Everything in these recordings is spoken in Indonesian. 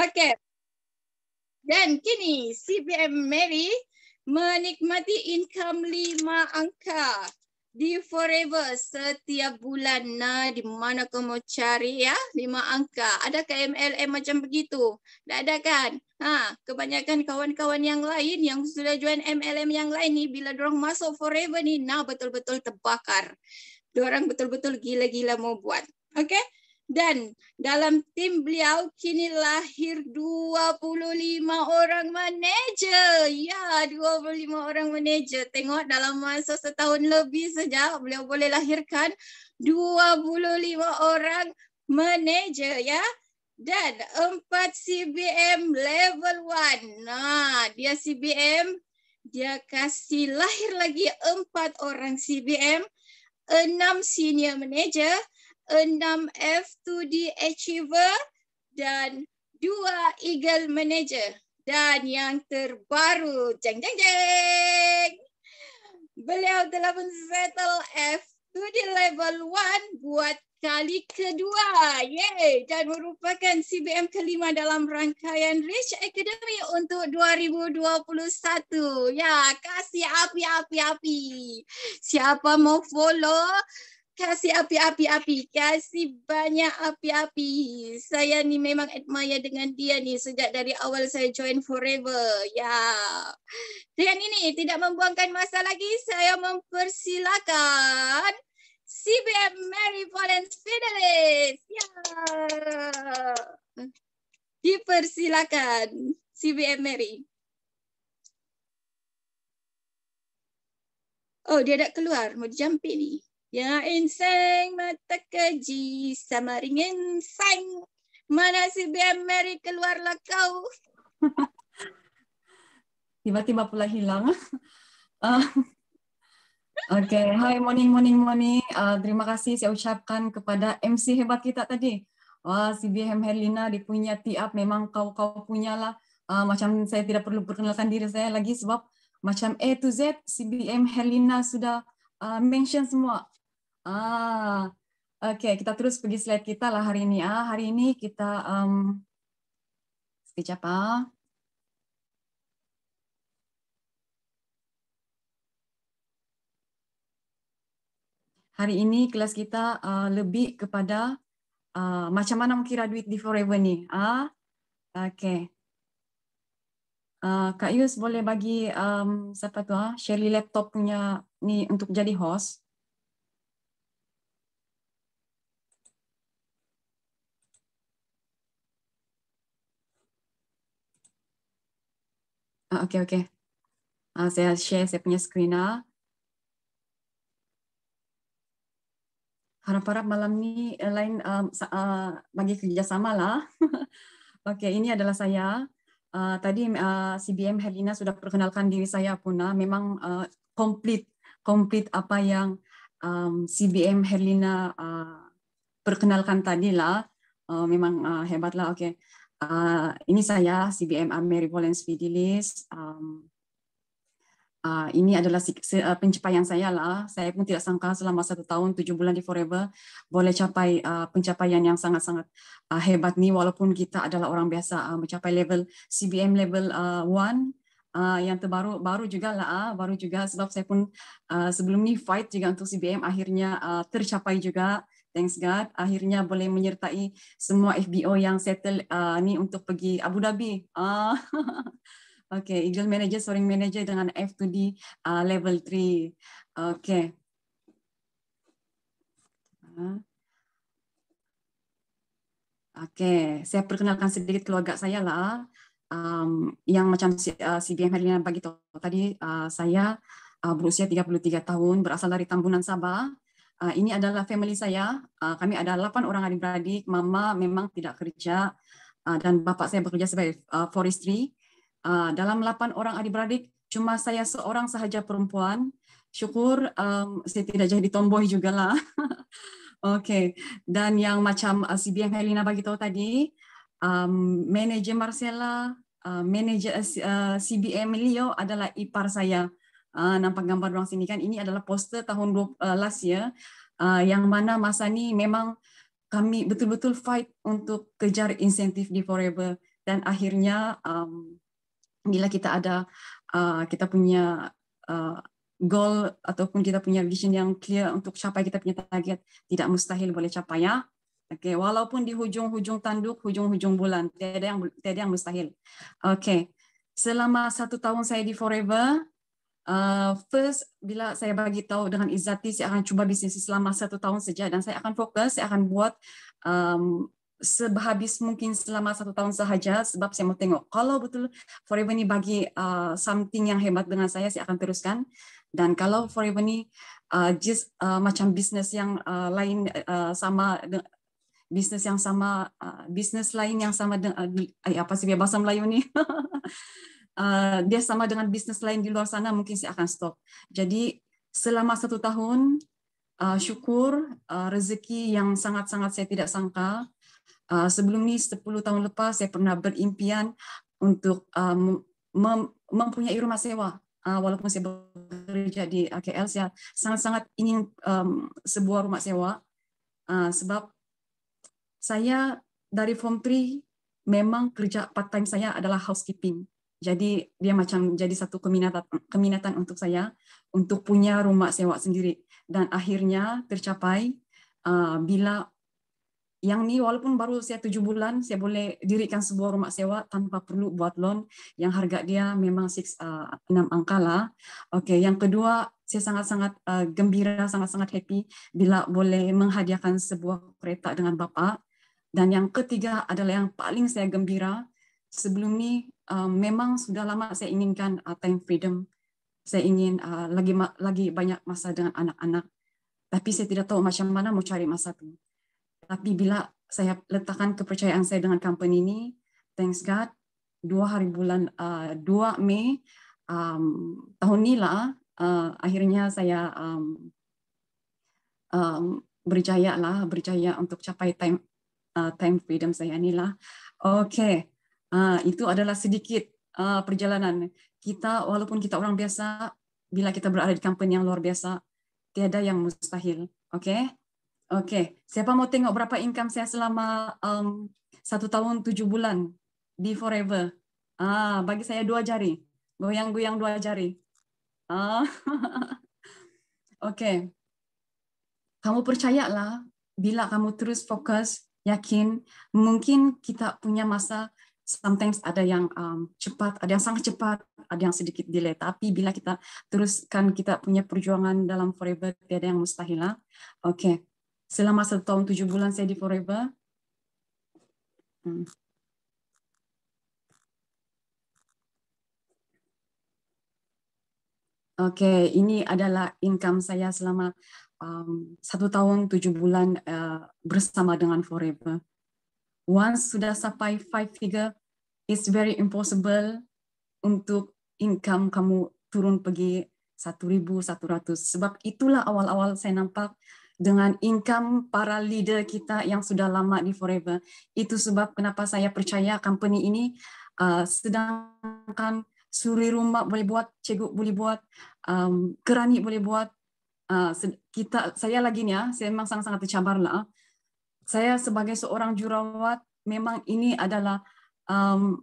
Okey. Dan kini CPM Mary menikmati income lima angka di Forever setiap bulan. Nah, di mana kau mau cari ya lima angka? Adakah MLM macam begitu? Tak ada kan? Ha, kebanyakan kawan-kawan yang lain yang sudah join MLM yang lain ni bila dorong masuk Forever ni nah betul-betul terbakar. Dorang betul-betul gila-gila mau buat. Okey? dan dalam tim beliau kini lahir 25 orang manager. Ya, 25 orang manager. Tengok dalam masa setahun lebih saja beliau boleh lahirkan 25 orang manager ya. Dan 4 CBM level one. Nah, dia CBM dia kasih lahir lagi empat orang CBM, enam senior manager 6F to the Achiever dan 2 Eagle Manager. Dan yang terbaru, jeng jeng jeng. Beliau telah settle F to the Level 1 buat kali kedua. yay Dan merupakan CBM kelima dalam rangkaian Rich Academy untuk 2021. Ya, kasih api-api-api. Siapa mau follow, kasih api-api api kasih banyak api-api saya ni memang admire dengan dia ni sejak dari awal saya join forever ya dengan ini tidak membuangkan masa lagi saya mempersilakan CBM Mary Valence Fidelis ya dipersilakan CBM Mary Oh dia dah keluar mau jumpi ni Ya insang mata keji sama ringin sang. Mana si BM Mary keluarlah kau. Tiba-tiba pula hilang. Uh, Oke, okay. hai morning morning morning. Uh, terima kasih saya ucapkan kepada MC hebat kita tadi. Wah, si BM Herlina dipunya tiap memang kau-kau punyalah. Uh, macam saya tidak perlu perkenalkan diri saya lagi sebab macam A to Z si BM Herlina sudah uh, mention semua Ah, oke okay. kita terus pergi slide kita lah hari ini. Ah, hari ini kita um, sekejap ah. Hari ini kelas kita uh, lebih kepada uh, macam mana mengira duit di forever ni. Ah, okay. Uh, eh, Kak Yus boleh bagi um, siapa tu ah? Sherry laptop punya ni untuk jadi host. Ah, oke, okay, oke. Okay, uh, saya share saya punya screener. Harap-harap malam ini eh, lain um, uh, bagi kerjasama lah. oke, okay, ini adalah saya. Uh, tadi uh, CBM Helena sudah perkenalkan diri saya Puna. Memang uh, komplit, komplit apa yang um, CBM Helena uh, perkenalkan tadi lah. Uh, memang uh, lah. Oke. Okay. Uh, ini saya CBM Mary Volens Fidelis. Um, uh, ini adalah eh, pencapaian saya lah. Saya pun tidak sangka selama satu tahun tujuh bulan di Forever boleh capai uh, pencapaian yang sangat-sangat uh, hebat nih. Walaupun kita adalah orang biasa uh, mencapai level CBM level uh, one. Uh, yang terbaru baru juga lah, baru juga sebab saya pun uh, sebelum ini fight juga untuk CBM akhirnya uh, tercapai juga thanks God akhirnya boleh menyertai semua FBO yang settle uh, ni untuk pergi Abu Dhabi. Uh, okay, Eagle Manager, Soaring Manager dengan F2D uh, level 3. Okay. Uh. Okay, saya perkenalkan sedikit keluarga saya lah. Um, yang macam uh, hari Herlina bagi tahu tadi, uh, saya uh, berusia 33 tahun, berasal dari Tambunan, Sabah uh, ini adalah family saya. Uh, kami ada 8 orang adik-beradik. Mama memang tidak kerja uh, dan bapak saya bekerja sebagai uh, forestry. Uh, dalam 8 orang adik-beradik, cuma saya seorang sahaja perempuan. Syukur um, saya tidak jadi tomboy juga lah. Oke, okay. dan yang macam uh, CBM Helena bagi tahu tadi, um, manajer Marcella, uh, manajer uh, eh, CBM Leo adalah ipar saya Ah, nampak gambar orang sini kan ini adalah poster tahun ah, last year ah, yang mana masa ni memang kami betul-betul fight untuk kejar insentif di forever dan akhirnya um, bila kita ada uh, kita punya uh, goal ataupun kita punya vision yang clear untuk capai kita punya target tidak mustahil boleh capai ya okay walaupun di hujung-hujung tanduk hujung-hujung bulan tiada yang tiada yang mustahil okay selama satu tahun saya di forever Uh, first, bila saya bagi tahu dengan Izati, saya akan cuba bisnis selama satu tahun saja dan saya akan fokus, saya akan buat um, sehabis mungkin selama satu tahun sahaja sebab saya mau tengok kalau betul Forever ini bagi uh, something yang hebat dengan saya saya akan teruskan dan kalau Forever ini uh, eh, just uh, macam bisnis yang uh, lain uh, sama bisnis yang sama uh, bisnis lain yang sama dengan uh, apa sih bahasa Melayu ni Eh, dia sama dengan bisnis lain di luar sana mungkin saya akan stop. Jadi selama satu tahun eh, syukur eh, rezeki yang sangat-sangat saya tidak sangka. sebelum ini 10 tahun lepas saya pernah berimpian untuk mempunyai rumah sewa. walaupun saya bekerja di AKL, saya sangat-sangat ingin sebuah rumah sewa sebab saya dari form 3 memang kerja part time saya adalah housekeeping. Jadi dia macam jadi satu keminatan keminatan untuk saya untuk punya rumah sewa sendiri dan akhirnya tercapai uh, bila yang ni walaupun baru saya tujuh bulan saya boleh dirikan sebuah rumah sewa tanpa perlu buat loan yang harga dia memang six uh, enam angka lah. Oke, okay. yang kedua saya sangat-sangat uh, gembira, sangat-sangat happy bila boleh menghadiahkan sebuah kereta dengan bapak. Dan yang ketiga adalah yang paling saya gembira sebelum ni um, memang sudah lama saya inginkan uh, time freedom. Saya ingin uh, lagi lagi banyak masa dengan anak-anak. Tapi saya tidak tahu macam mana mau cari masa itu. Tapi bila saya letakkan kepercayaan saya dengan company ini, thanks God, dua hari bulan uh, 2 Mei um, tahun ini lah uh, akhirnya saya um, um, berjaya lah berjaya untuk capai time uh, time freedom saya inilah oke okay. Ah, itu adalah sedikit ah, perjalanan kita walaupun kita orang biasa bila kita berada di kampung yang luar biasa tiada yang mustahil oke okay? oke okay. siapa mau tengok berapa income saya selama um, satu tahun tujuh bulan di forever ah bagi saya dua jari goyang-goyang dua jari ah oke okay. kamu percayalah bila kamu terus fokus yakin mungkin kita punya masa sometimes ada yang um, cepat, ada yang sangat cepat, ada yang sedikit delay. Tapi bila kita teruskan kita punya perjuangan dalam forever, tiada yang mustahil. Ah. Oke, okay. selama satu tahun tujuh bulan saya di forever. Hmm. Oke, okay, ini adalah income saya selama um, satu tahun tujuh bulan uh, bersama dengan Forever. Once sudah sampai five figure, it's very impossible untuk income kamu turun pergi 1.100 sebab itulah awal-awal saya nampak dengan income para leader kita yang sudah lama di Forever. Itu sebab kenapa saya percaya company ini uh, sedangkan suri rumah boleh buat, cikgu boleh buat, um, kerani boleh buat. Uh, kita saya lagi nih ah, ya, saya memang sangat-sangat tercabar lah. Saya sebagai seorang jurawat memang ini adalah um,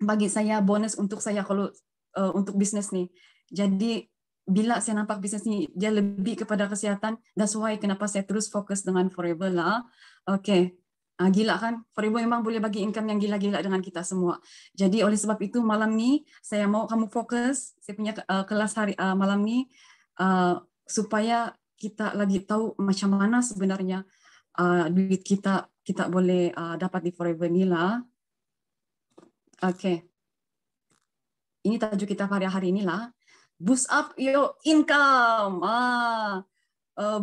bagi saya bonus untuk saya kalau uh, untuk bisnis nih. Jadi bila saya nampak bisnis ini dia lebih kepada kesehatan, that's why kenapa saya terus fokus dengan Forever lah. Oke, okay. Uh, ah, gila kan? Forever memang boleh bagi income yang gila-gila dengan kita semua. Jadi oleh sebab itu malam ni saya mau kamu fokus. Saya punya uh, kelas hari uh, malam ni uh, supaya kita lagi tahu macam mana sebenarnya uh, duit kita kita boleh uh, dapat di Forever ni lah. Oke. Ini tajuk kita pada hari inilah. Boost up your income. Ah, uh,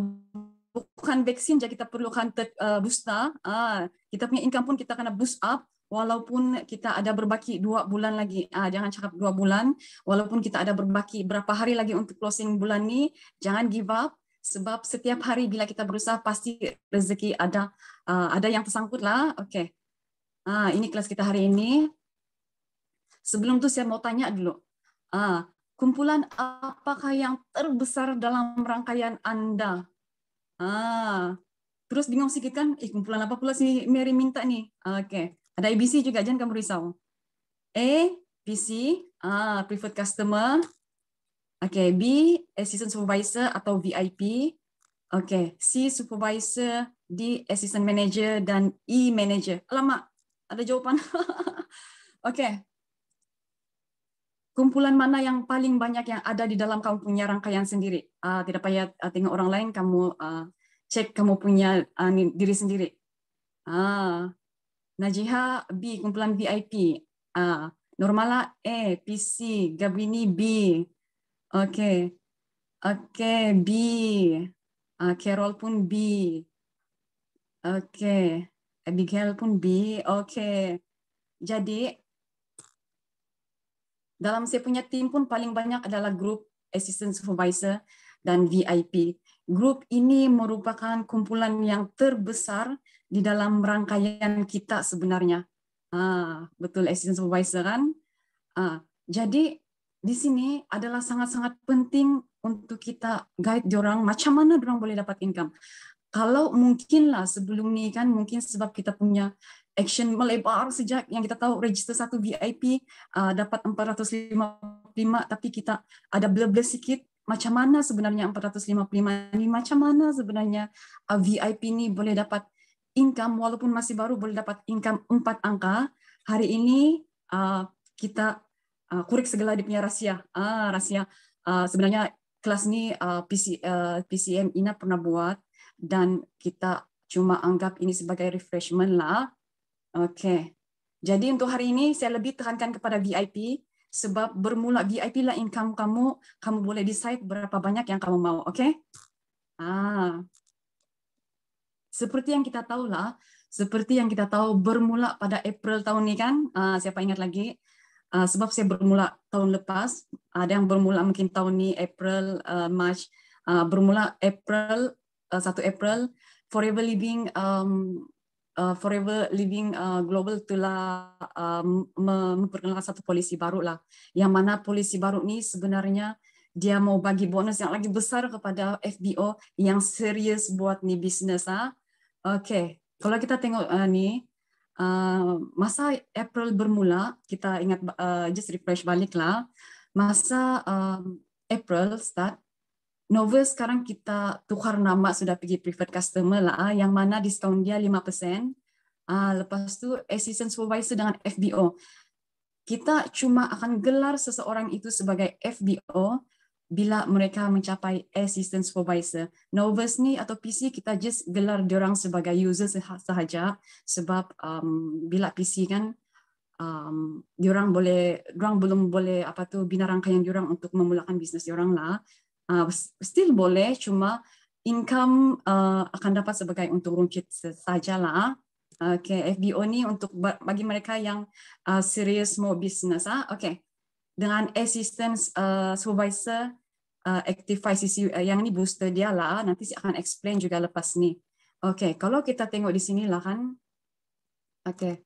bukan vaksin jadi kita perlukan ter, uh, eh, booster. Ah, kita punya income pun kita kena boost up walaupun kita ada berbaki dua bulan lagi. Ah, jangan cakap dua bulan. Walaupun kita ada berbaki berapa hari lagi untuk closing bulan ini, jangan give up sebab setiap hari bila kita berusaha pasti rezeki ada uh, ada yang tersangkut lah. Oke. Okay. Ah, ini kelas kita hari ini. sebelum tu saya mau tanya dulu. Ah, kumpulan apakah yang terbesar dalam rangkaian Anda? Ah. Terus bingung sikit kan, eh, kumpulan apa pula sih Mary minta nih? Ah, Oke. Okay. Ada IBC juga, jangan kamu risau. A, PC, ah, preferred customer. Oke, okay. B, assistant supervisor atau VIP. Oke, okay. C, supervisor, D, assistant manager, dan E, manager. Lama, ada jawaban. Oke, okay. kumpulan mana yang paling banyak yang ada di dalam kamu punya rangkaian sendiri. Uh, tidak payah uh, tengok orang lain, kamu uh, cek kamu punya uh, diri sendiri. Ah, Najiha B, kumpulan VIP. Ah, Normala E, PC, Gabini B. Oke. Okay. Oke, okay, B. Uh, Carol pun B. Oke. Okay. Abigail pun B. Oke. Okay. Jadi dalam saya punya tim pun paling banyak adalah grup assistant supervisor dan VIP. Grup ini merupakan kumpulan yang terbesar di dalam rangkaian kita sebenarnya. Ah, betul assistant supervisor kan? Ah, jadi di sini adalah sangat-sangat penting untuk kita guide orang macam mana orang boleh dapat income. Kalau mungkinlah sebelum ni kan mungkin sebab kita punya action melebar sejak yang kita tahu register satu VIP uh, dapat 455 tapi kita ada blur-blur sikit macam mana sebenarnya 455 ini macam mana sebenarnya uh, VIP ini boleh dapat income walaupun masih baru boleh dapat income empat angka hari ini uh, kita uh, kurik segala di punya rahasia uh, ah, rahasia uh, sebenarnya kelas ini uh, PC, uh, PCM Ina pernah buat dan kita cuma anggap ini sebagai refreshment lah Oke. Jadi untuk hari ini saya lebih tekankan kepada VIP sebab bermula VIP lah income kamu, kamu boleh decide berapa banyak yang kamu mau, oke? Okay? Ah. Seperti yang kita tahu lah, seperti yang kita tahu bermula pada April tahun ini kan, uh, siapa ingat lagi? Uh, sebab saya bermula tahun lepas, ada yang bermula mungkin tahun ini April, uh, March, uh, bermula April, uh, eh, 1 April, Forever Living um, uh, Forever Living uh, Global telah uh, memperkenalkan satu polisi baru lah. Yang mana polisi baru ini sebenarnya dia mau bagi bonus yang lagi besar kepada FBO yang serius buat nih bisnis ah. Oke, kalau kita tengok uh, nih uh, masa April bermula, kita ingat uh, just refresh balik lah. Masa uh, April start Nova sekarang kita tukar nama sudah pergi preferred customer lah ah, yang mana diskaun dia 5%. Ah, lepas tu assistant supervisor dengan FBO. Kita cuma akan gelar seseorang itu sebagai FBO bila mereka mencapai assistant supervisor. Novus ni atau PC kita just gelar dia orang sebagai user sahaja sebab um, bila PC kan um, dia orang boleh orang belum boleh apa tu bina rangkaian dia orang untuk memulakan bisnes dia orang lah uh, still boleh cuma income uh, akan dapat sebagai untuk saja lah. Ah. Okay, FBO ni untuk bagi mereka yang uh, serius mau bisnes ah. Okay, dengan assistance uh, supervisor uh, activate CCU uh, yang ni booster dia lah. Nanti saya akan explain juga lepas ni. Okay, kalau kita tengok di sini lah kan. Okay.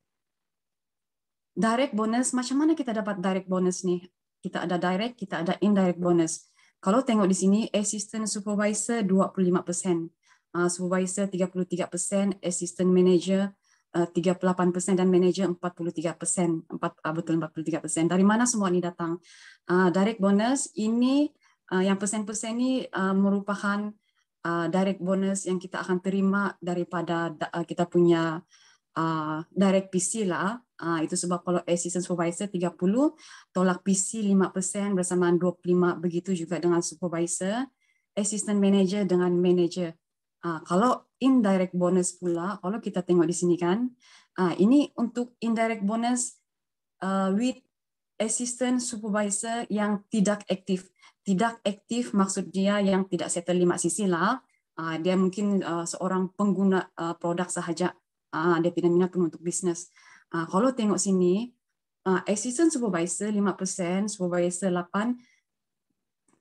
Direct bonus, macam mana kita dapat direct bonus ni? Kita ada direct, kita ada indirect bonus kalau tengok di sini, assistant supervisor 25%, uh, ah, supervisor 33%, assistant manager ah, uh, 38% dan manager 43%. Empat, uh, betul 43%. Dari mana semua ini datang? Uh, direct bonus ini, uh, yang persen-persen ini uh, merupakan uh, direct bonus yang kita akan terima daripada uh, kita punya Ah, direct PC lah. Uh, itu sebab kalau assistant supervisor 30, tolak PC 5% bersamaan 25 begitu juga dengan supervisor, assistant manager dengan manager. Uh, kalau indirect bonus pula, kalau kita tengok di sini kan, uh, ini untuk indirect bonus uh, with assistant supervisor yang tidak aktif. Tidak aktif maksud dia yang tidak settle lima sisi lah. dia mungkin seorang pengguna produk sahaja uh, dia pindah minatkan untuk bisnes. Uh, kalau tengok sini, uh, assistant supervisor 5%, supervisor 8%,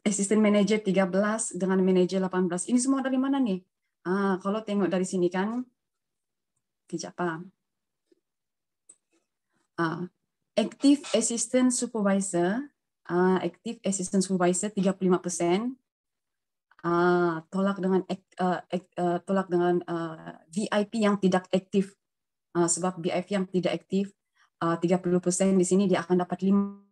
assistant manager 13% dengan manager 18%. Ini semua dari mana nih? Uh, kalau tengok dari sini kan, kejap apa? Uh, active assistant supervisor, uh, active assistant supervisor 35%, Ah, tolak dengan uh, uh, tolak dengan uh, eh, VIP yang tidak aktif. Uh, sebab VIP yang tidak aktif ah, uh, 30% di sini dia akan dapat 5%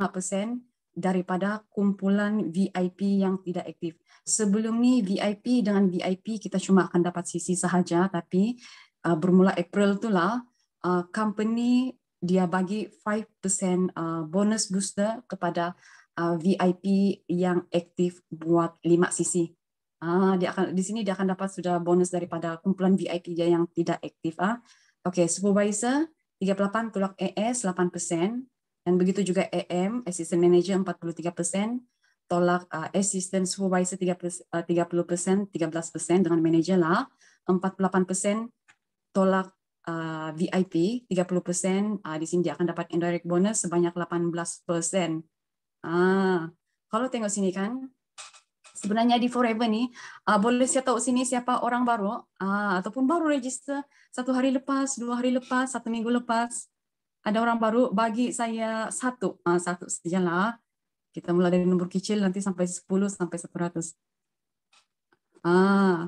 daripada kumpulan VIP yang tidak aktif. Sebelum ini VIP dengan VIP kita cuma akan dapat sisi sahaja tapi uh, bermula April itulah uh, company dia bagi 5% uh, bonus booster kepada VIP yang aktif buat 5 sisi ah dia akan di sini dia akan dapat sudah bonus daripada kumpulan VIP dia yang tidak aktif ah oke okay, supervisor 38 keluar ES 8 persen dan begitu juga EM assistant manager 43 persen tolak uh, assistant supervisor 30 ah, persen 13 persen dengan manager lah 48 persen tolak uh, VIP 30 persen uh, di sini dia akan dapat indirect bonus sebanyak 18 persen ah kalau tengok sini kan sebenarnya di Forever ni uh, boleh saya tahu sini siapa orang baru uh, ataupun baru register satu hari lepas, dua hari lepas, satu minggu lepas ada orang baru bagi saya satu uh, satu sajalah. Kita mula dari nombor kecil nanti sampai sepuluh sampai seratus Ah.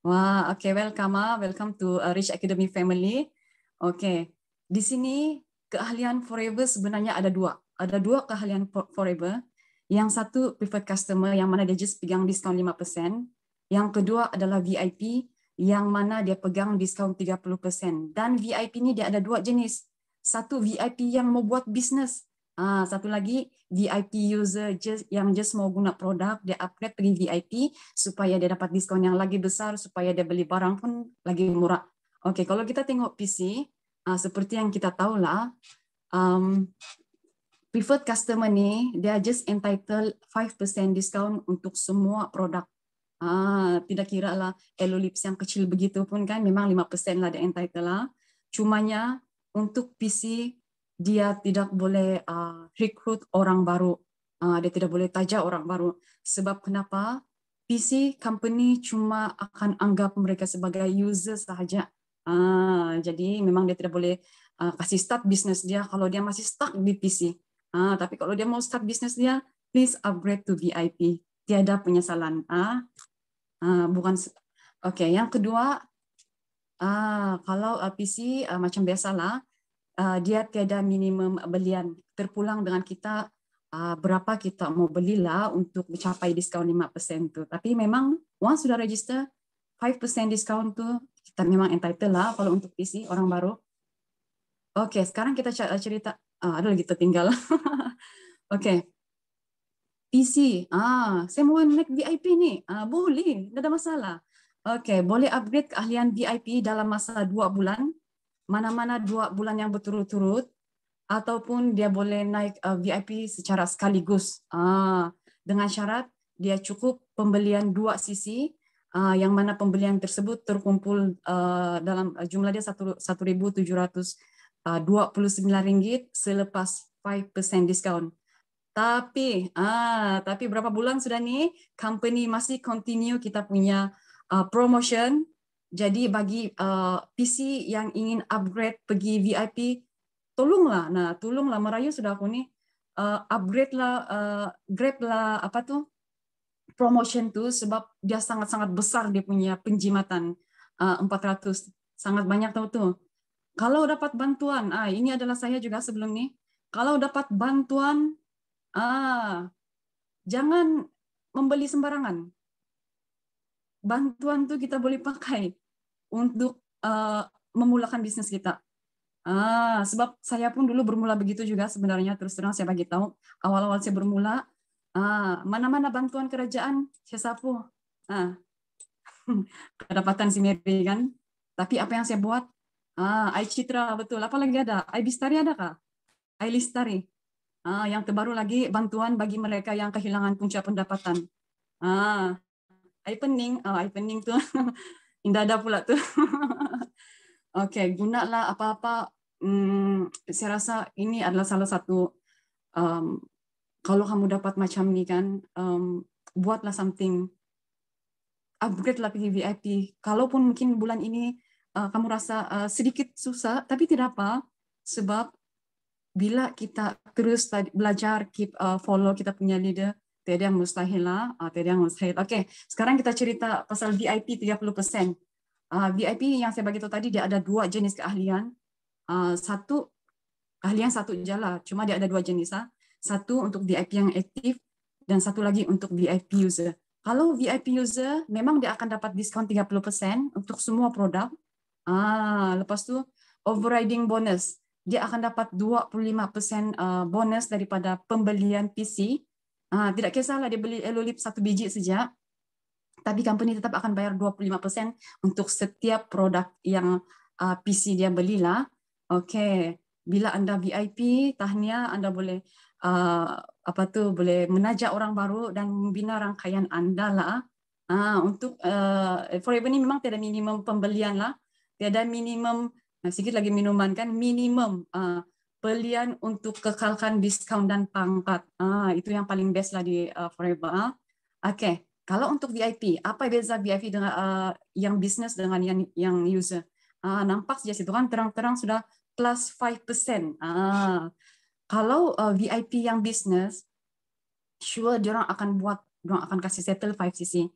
Wah, okay, welcome, welcome to uh, Rich Academy family. Okay, di sini keahlian forever sebenarnya ada dua. Ada dua keahlian forever. Yang satu preferred customer yang mana dia just pegang diskaun 5%. Yang kedua adalah VIP yang mana dia pegang diskaun 30%. Dan VIP ni dia ada dua jenis. Satu VIP yang mau buat bisnes. Ah ha, satu lagi VIP user just, yang just mau guna produk, dia upgrade pergi VIP supaya dia dapat diskaun yang lagi besar, supaya dia beli barang pun lagi murah. Okey, kalau kita tengok PC, ha, seperti yang kita tahu lah. Um, preferred customer ni, dia just entitled 5% discount untuk semua produk. Ah, tidak kira lah, Elo yang kecil begitu pun kan, memang 5% lah dia entitled lah. Cumanya, untuk PC, dia tidak boleh uh, recruit orang baru. Uh, dia tidak boleh taja orang baru. Sebab kenapa? PC company cuma akan anggap mereka sebagai user sahaja. Uh, jadi memang dia tidak boleh uh, kasih start bisnes dia kalau dia masih stuck di PC. Ah, tapi kalau dia mau start bisnis dia, please upgrade to VIP. Tiada penyesalan. Ah, ah bukan. Oke, okay. yang kedua, ah, kalau PC ah, macam biasalah, ah, dia tiada minimum belian. Terpulang dengan kita ah, berapa kita mau belilah untuk mencapai diskaun 5% tuh Tapi memang once sudah register 5% diskon tu kita memang entitled lah kalau untuk PC orang baru. Oke, okay, sekarang kita cerita uh, ah, ada lagi tertinggal. Oke. okay. PC. Ah, saya mau naik VIP nih. Ah, boleh, tidak ada masalah. Oke, okay, boleh upgrade keahlian VIP dalam masa dua bulan. Mana-mana dua bulan yang berturut-turut. Ataupun dia boleh naik uh, eh, VIP secara sekaligus. Ah, dengan syarat dia cukup pembelian dua sisi. Uh, yang mana pembelian tersebut terkumpul uh, dalam eh, jumlah dia ratus 29 ah, ringgit selepas 5% diskaun. Tapi ah tapi berapa bulan sudah ni company masih continue kita punya uh, promotion. Jadi bagi uh, ah, PC yang ingin upgrade pergi VIP, tolonglah. Nah, tolonglah merayu sudah aku ni uh, upgrade lah, uh, grab lah apa tuh promotion tu sebab dia sangat-sangat besar dia punya penjimatan uh, 400 sangat banyak tahu tuh. Kalau dapat bantuan, ah ini adalah saya juga sebelum nih. Kalau dapat bantuan, ah jangan membeli sembarangan. Bantuan tuh kita boleh pakai untuk uh, memulakan bisnis kita. Ah, sebab saya pun dulu bermula begitu juga sebenarnya terus terang saya bagi tahu awal-awal saya bermula ah mana-mana bantuan kerajaan saya sapu. Ah. Kedapatan si Mary kan. Tapi apa yang saya buat? Ah, Ai Citra betul. Apa lagi ada? Ai Bistari ada kah? Ai Listari. Ah, yang terbaru lagi bantuan bagi mereka yang kehilangan punca pendapatan. Ah, Ai Pening, Ah, Ai Pening tuh indah ada pula tu. Oke, gunalah apa-apa. Hmm, saya rasa ini adalah salah satu um, kalau kamu dapat macam ni kan, um, buatlah something upgrade lah PVIP. Kalaupun mungkin bulan ini Eh, kamu rasa eh, sedikit susah, tapi tidak apa, sebab bila kita terus belajar, keep eh, follow kita punya leader, tidak mustahila, tidak mustahil. Oke, okay. sekarang kita cerita pasal VIP 30%. VIP yang saya bagi tadi dia ada dua jenis keahlian. Satu keahlian satu jala, cuma dia ada dua jenis. Ah. Satu untuk VIP yang aktif dan satu lagi untuk VIP user. Kalau VIP user memang dia akan dapat diskon 30% untuk semua produk, Ah, lepas tu overriding bonus. Dia akan dapat 25% uh, bonus daripada pembelian PC. Ah, tidak kisahlah dia beli Elolip satu biji saja. Tapi company tetap akan bayar 25% untuk setiap produk yang uh, PC dia belilah. Okey, bila anda VIP, tahniah anda boleh uh, apa tu boleh menajak orang baru dan membina rangkaian anda lah. Ah, untuk uh, Forever ni memang tiada minimum pembelian lah. tiada minimum nah sedikit lagi minuman kan minimum uh, ah, pilihan untuk kekalkan diskon dan pangkat ah itu yang paling best lah di uh, forever ah. oke okay. kalau untuk VIP apa beza VIP dengan uh, yang bisnis dengan yang yang user ah nampak saja situ kan terang-terang sudah plus 5% ah kalau uh, VIP yang bisnis sure dia orang akan buat dia orang akan kasih settle 5cc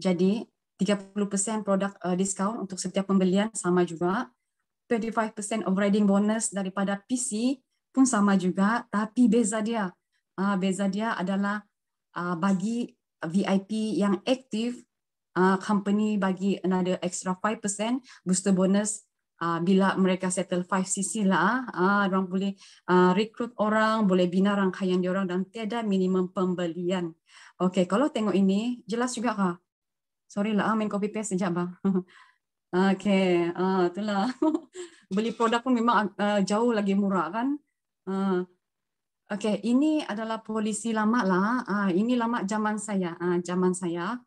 jadi 30% product uh, diskaun untuk setiap pembelian sama juga. 25% of riding bonus daripada PC pun sama juga. Tapi beza dia. Uh, beza dia adalah uh, bagi VIP yang aktif, uh, company bagi another extra 5% booster bonus uh, bila mereka settle 5cc lah. Uh, orang boleh uh, recruit orang, boleh bina rangkaian orang dan tiada minimum pembelian. Okay, kalau tengok ini, jelas juga kah? Sorry lah, ah, main copy paste sekejap bang. okay, uh, itulah. Beli produk pun memang uh, jauh lagi murah kan. Uh, okay, ini adalah polisi lama lah. Uh, ini lama zaman saya, uh, zaman saya.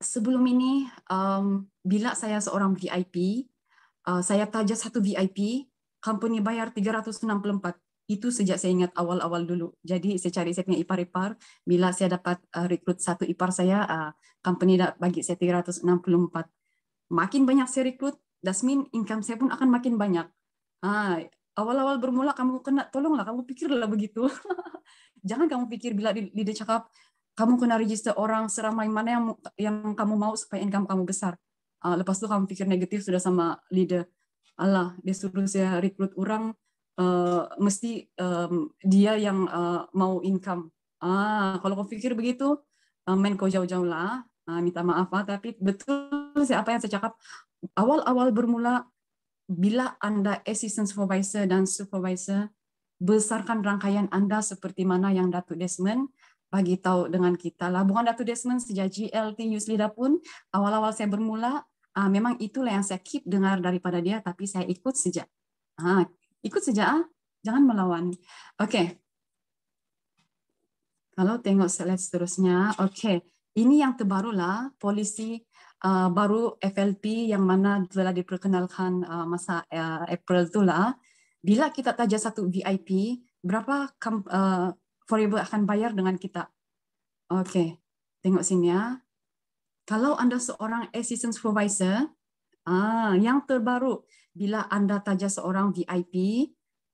Sebelum ini, um, bila saya seorang VIP, uh, saya taja satu VIP, company bayar 364 itu sejak saya ingat awal-awal dulu. Jadi saya cari setnya ipar-ipar. Bila saya dapat uh, rekrut satu ipar saya, uh, company bagi saya 364. Makin banyak saya rekrut, dasmin income saya pun akan makin banyak. awal ah, awal-awal bermula kamu kena tolonglah kamu pikirlah begitu. Jangan kamu pikir bila leader cakap kamu kena register orang seramai mana yang yang kamu mau supaya income kamu besar. Uh, lepas itu kamu pikir negatif sudah sama leader. Allah, dia suruh saya rekrut orang Eh, mesti um, dia yang uh, mau income. Ah, kalau kau pikir begitu, uh, eh, main kau jauh-jauh lah. Uh, minta maaf lah, tapi betul sih apa yang saya cakap. Awal-awal bermula bila Anda assistant supervisor dan supervisor, besarkan rangkaian Anda seperti mana yang Datuk Desmond bagi tahu dengan kita lah. Bukan Datuk Desmond, sejak GLT News Leader pun, awal-awal saya bermula, uh, memang itulah yang saya keep dengar daripada dia, tapi saya ikut sejak. Ha, ah, ikut saja ah. jangan melawan oke okay. kalau tengok slide seterusnya oke okay. ini yang terbaru lah polisi uh, baru FLP yang mana telah diperkenalkan uh, masa uh, April tu lah bila kita taja satu VIP berapa uh, forever akan bayar dengan kita oke okay. tengok sini ya kalau anda seorang assistance supervisor ah yang terbaru bila Anda saja seorang VIP,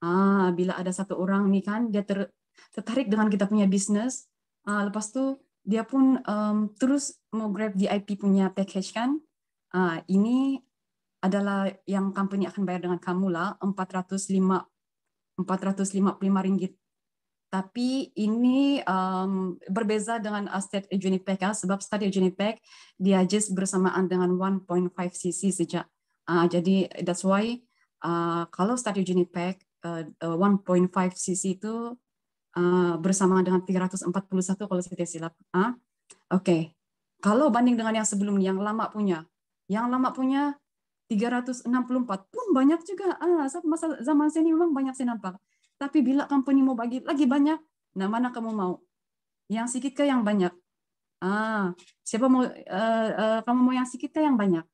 ah, bila ada satu orang nih kan, dia ter, tertarik dengan kita punya bisnis, ah, lepas tu dia pun um, terus mau grab VIP punya package kan, ah, ini adalah yang company akan bayar dengan kamu lah, 405 455 ringgit tapi ini um, berbeza dengan aset Junipek Pack ya, ah, sebab State Junipek dia just bersamaan dengan 1.5 cc sejak Uh, jadi that's why uh, kalau Stadio Junipack uh, eh, 1.5 eh, cc itu uh, bersama dengan 341 kalau saya tidak silap. Uh, Oke, okay. kalau banding dengan yang sebelumnya yang lama punya, yang lama punya 364 pun banyak juga. Ah, masa zaman sini memang banyak saya nampak. Tapi bila company mau bagi lagi banyak, nah mana kamu mau? Yang sedikit ke yang banyak? Ah, siapa mau uh, uh, kamu mau yang sedikit ke yang banyak?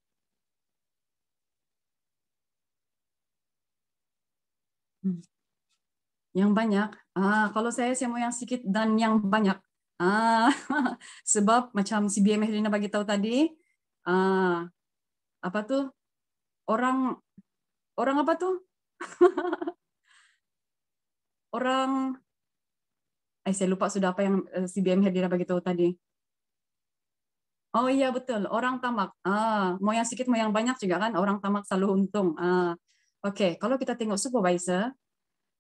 Hmm. Yang banyak. Ah, kalau saya saya mau yang sedikit dan yang banyak. Ah, sebab macam si BM Herina bagi tahu tadi, ah, apa tuh orang orang apa tuh? orang eh saya lupa sudah apa yang eh, si BM Herina bagi tahu tadi. Oh iya betul, orang tamak. Ah, mau yang sedikit mau yang banyak juga kan orang tamak selalu untung. Ah, Oke, okay, kalau kita tengok supervisor,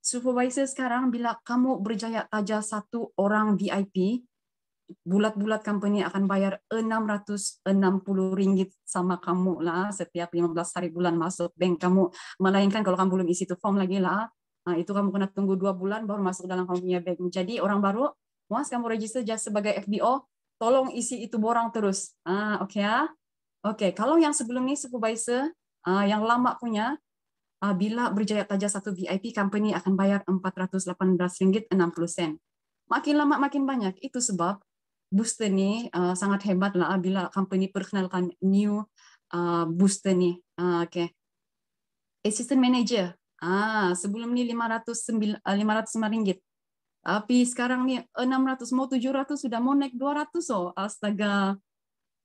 supervisor sekarang bila kamu berjaya taja satu orang VIP, bulat-bulat company akan bayar RM660 sama kamu lah setiap 15 hari bulan masuk bank kamu. Melainkan kalau kamu belum isi itu form lagi lah, nah, itu kamu kena tunggu dua bulan baru masuk dalam kamu punya bank. Jadi orang baru, once kamu register just sebagai FBO, tolong isi itu borang terus. Ah, Oke okay, ya. Oke, okay, kalau yang sebelum ini supervisor, ah, yang lama punya, Ah, bila berjaya taja satu VIP, company akan bayar rm sen. Makin lama makin banyak. Itu sebab booster ni uh, sangat hebat lah bila company perkenalkan new uh, booster ni. Uh, okay. Assistant manager. Ah, sebelum ni RM509. Tapi sekarang ni 600 mau 700 sudah mau naik 200 oh. Astaga.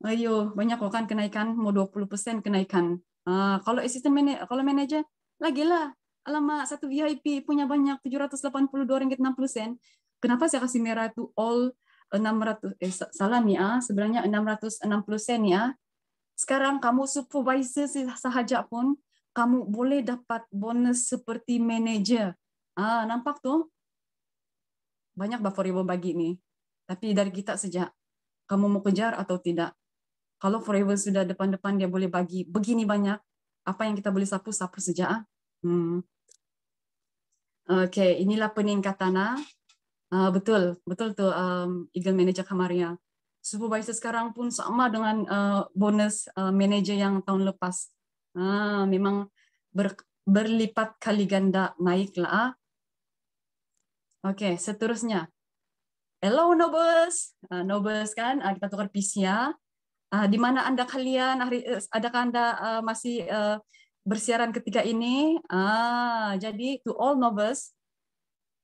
Ayo, banyak kok kan kenaikan mau 20% kenaikan. Ah, kalau assistant manager, kalau manager lagilah alamak satu VIP punya banyak 782 ringgit 60 sen kenapa saya kasih merah tu all 600 eh salah nih ah sebenarnya 660 sen ah. sekarang kamu supervisor sahaja pun kamu boleh dapat bonus seperti manager ah nampak tu banyak buffer ibu bagi ni. tapi dari kita sejak kamu mau kejar atau tidak kalau forever sudah depan-depan dia boleh bagi begini banyak apa yang kita boleh sapu sapu saja. Ah. Hmm. okay, inilah peningkatan. Uh, ah, betul, betul tu, um, Eagle Manager Kamaria. Supervisor sekarang pun sama dengan uh, bonus uh, manager yang tahun lepas. Uh, memang ber, berlipat kali ganda naiklah. Oke, okay, seterusnya. Hello Nobus, uh, Nobus kan uh, kita tukar PC ya. Uh, di mana Anda kalian? Hari, eh, adakah Anda uh, masih uh, bersiaran ketika ini? Ah, jadi to all novice,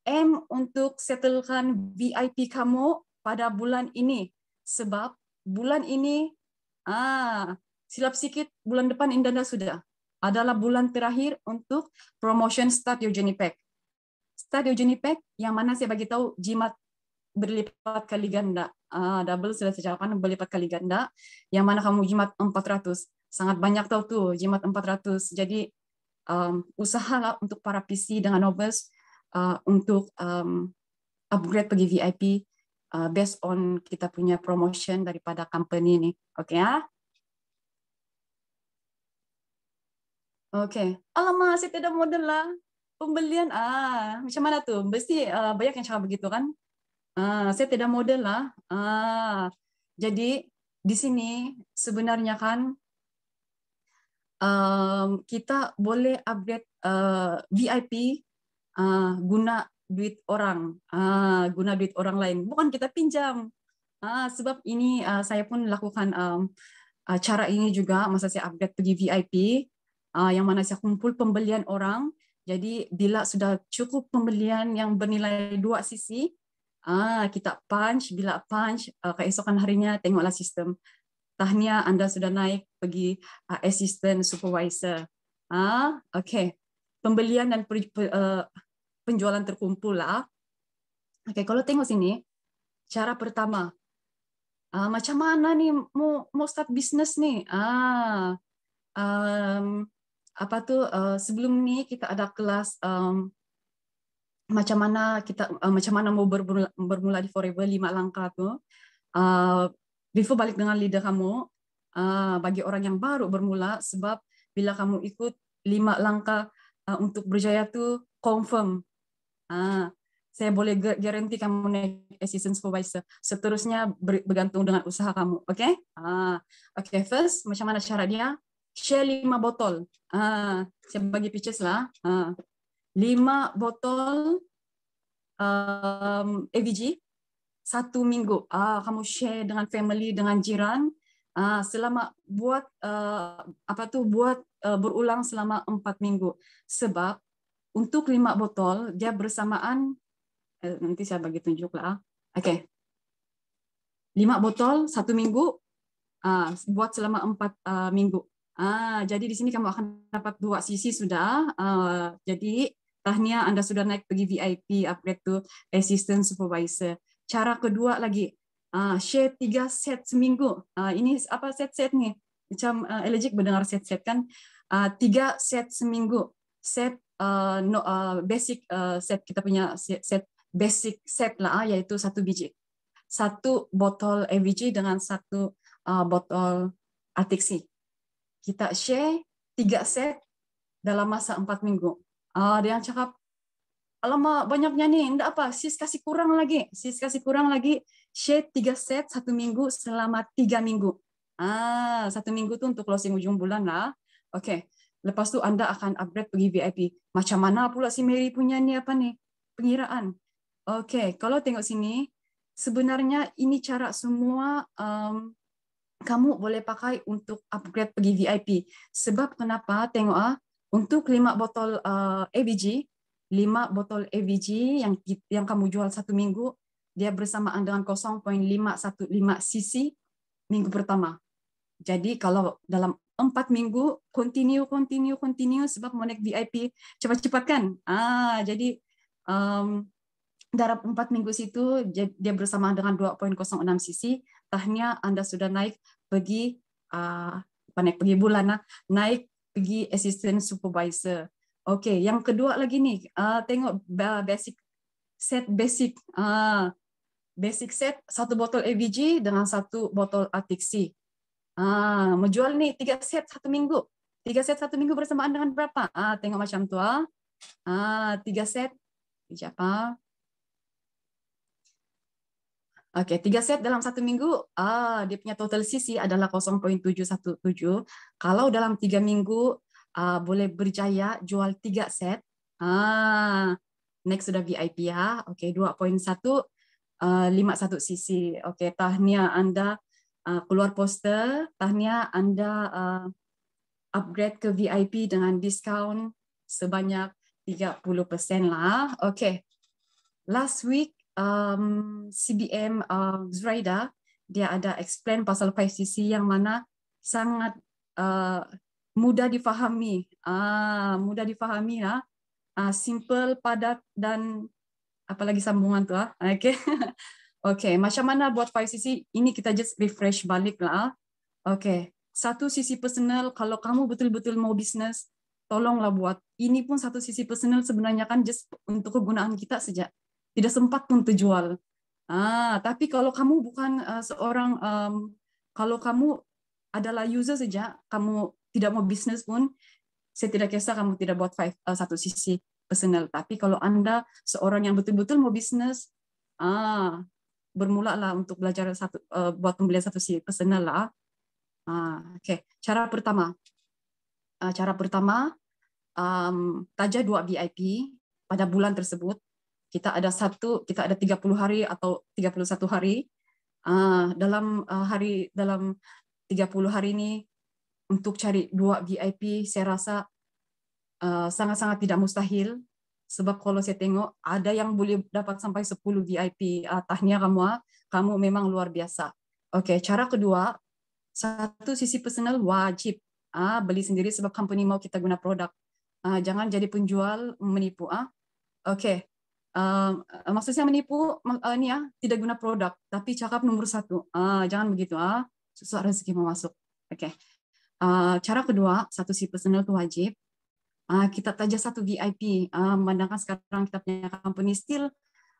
M untuk settlekan VIP kamu pada bulan ini. Sebab bulan ini, ah, silap sikit bulan depan Indanda sudah. Adalah bulan terakhir untuk promotion Start Your Journey Pack. Start Your Journey Pack, yang mana saya bagi tahu jimat berlipat kali ganda uh, double sudah saya jawabkan berlipat kali ganda yang mana kamu jimat 400 sangat banyak tahu tuh jimat 400 jadi um, usahalah untuk para PC dengan novice uh, untuk um, upgrade pergi VIP uh, based on kita punya promotion daripada company ini oke okay, ya oke okay. alamak saya tidak model lah pembelian ah macam mana tuh mesti uh, banyak yang cakap begitu kan Ah, saya tidak model lah. Ah, jadi di sini sebenarnya kan um, kita boleh upgrade uh, eh, VIP uh, ah, guna duit orang, uh, guna duit orang lain. Bukan kita pinjam. Ah, sebab ini uh, saya pun lakukan um, uh, cara ini juga masa saya upgrade pergi VIP uh, yang mana saya kumpul pembelian orang. Jadi bila sudah cukup pembelian yang bernilai dua sisi, Ah, kita punch, bila punch, uh, keesokan harinya tengoklah sistem. Tahniah Anda sudah naik pergi uh, assistant supervisor. Ah, okay. Pembelian dan per, uh, eh, penjualan terkumpul lah. Okay, kalau tengok sini, cara pertama. Uh, macam mana nih mau mau start bisnis nih? Ah, um, apa tuh eh, uh, sebelum ini kita ada kelas um, macam mana kita uh, macam mana mau bermula, bermula di forever lima langkah tu uh, eh, before balik dengan leader kamu uh, bagi orang yang baru bermula sebab bila kamu ikut lima langkah uh, untuk berjaya tu confirm uh, saya boleh garanti kamu naik assistant supervisor. Seterusnya bergantung dengan usaha kamu. okey uh, okay, first, macam mana cara dia? Share lima botol. uh, saya bagi pictures lah. uh lima botol um, AVG satu minggu. Ah, kamu share dengan family, dengan jiran. Ah, selama buat uh, apa tuh buat uh, berulang selama empat minggu. Sebab untuk lima botol dia bersamaan eh, nanti saya bagi tunjuk lah. Oke. Ah. Okay. Lima botol satu minggu ah, buat selama empat uh, minggu. Ah, jadi di sini kamu akan dapat dua sisi sudah. Ah, jadi tahniah Anda sudah naik pergi VIP, upgrade to assistant supervisor. Cara kedua lagi, uh, share tiga set seminggu. Uh, ini apa set-set nih? Macam uh, allergic mendengar set-set kan? Uh, tiga set seminggu. Set basic set kita punya set, basic set lah, uh, yaitu satu biji. Satu botol AVG dengan satu botol ATXI. Kita share tiga set dalam masa empat minggu ada ah, yang cakap lama banyak nyanyi enggak apa sis kasih kurang lagi sis kasih kurang lagi shade tiga set satu minggu selama tiga minggu ah satu minggu tuh untuk closing ujung bulan lah oke okay. lepas tuh anda akan upgrade pergi VIP macam mana pula si Mary punya nih apa nih pengiraan oke okay. kalau tengok sini sebenarnya ini cara semua um, kamu boleh pakai untuk upgrade pergi VIP sebab kenapa tengok ah untuk lima botol uh, eh, AVG, lima botol AVG yang yang kamu jual satu minggu, dia bersamaan dengan 0.515 cc minggu pertama. Jadi kalau dalam empat minggu continue continue continue sebab mau VIP cepat-cepatkan. Ah, jadi um, dalam empat minggu situ dia bersamaan dengan 2.06 cc, tahnya Anda sudah naik pergi uh, naik pergi bulan nah, naik pergi assistant supervisor. oke yang kedua lagi ni, uh, tengok basic set basic. Uh, basic set satu botol AVG dengan satu botol Atixi. Ah, menjual ni tiga set satu minggu. Tiga set satu minggu bersamaan dengan berapa? Ah, tengok macam tu ah. ah tiga set. Sekejap ah. Oke, tiga set dalam satu minggu, ah, dia punya total CC adalah 0.717. Kalau dalam tiga minggu ah, boleh berjaya jual tiga set, ah, next sudah VIP ya. Oke, 2.1 ah, lima satu sisi. Oke, tahniah Anda uh, keluar poster, tahniah Anda uh, upgrade ke VIP dengan diskon sebanyak 30% lah. Oke. Okay. Last week um, CBM uh, eh, Zraida dia ada explain pasal 5cc yang mana sangat uh, mudah difahami ah mudah difahami ya uh, simple padat dan apalagi sambungan tuh ah. oke okay. oke okay. macam mana buat 5cc ini kita just refresh balik lah ah. oke okay. satu sisi personal kalau kamu betul-betul mau bisnis tolonglah buat ini pun satu sisi personal sebenarnya kan just untuk kegunaan kita saja tidak sempat pun terjual. Ah, tapi kalau kamu bukan uh, seorang um, kalau kamu adalah user saja, kamu tidak mau bisnis pun, saya tidak kisah kamu tidak buat five, uh, satu sisi personal. Tapi kalau Anda seorang yang betul-betul mau bisnis, ah, bermula lah untuk belajar satu uh, buat pembelian satu sisi personal lah. Ah, Oke, okay. cara pertama, uh, cara pertama um, taja dua VIP pada bulan tersebut kita ada satu kita ada 30 hari atau 31 hari uh, dalam uh, hari dalam 30 hari ini untuk cari dua VIP saya rasa ah, sangat-sangat uh, tidak mustahil sebab kalau saya tengok ada yang boleh dapat sampai 10 VIP uh, tahniah kamu kamu memang luar biasa oke okay, cara kedua satu sisi personal wajib uh, beli sendiri sebab company mau kita guna produk uh, jangan jadi penjual menipu ah uh. oke okay. Uh, maksud saya menipu uh, ini ya tidak guna produk tapi cakap nomor satu uh, jangan begitu ah uh, susah rezeki mau masuk oke okay. uh, cara kedua satu si personal itu wajib uh, kita saja satu VIP uh, memandangkan sekarang kita punya company still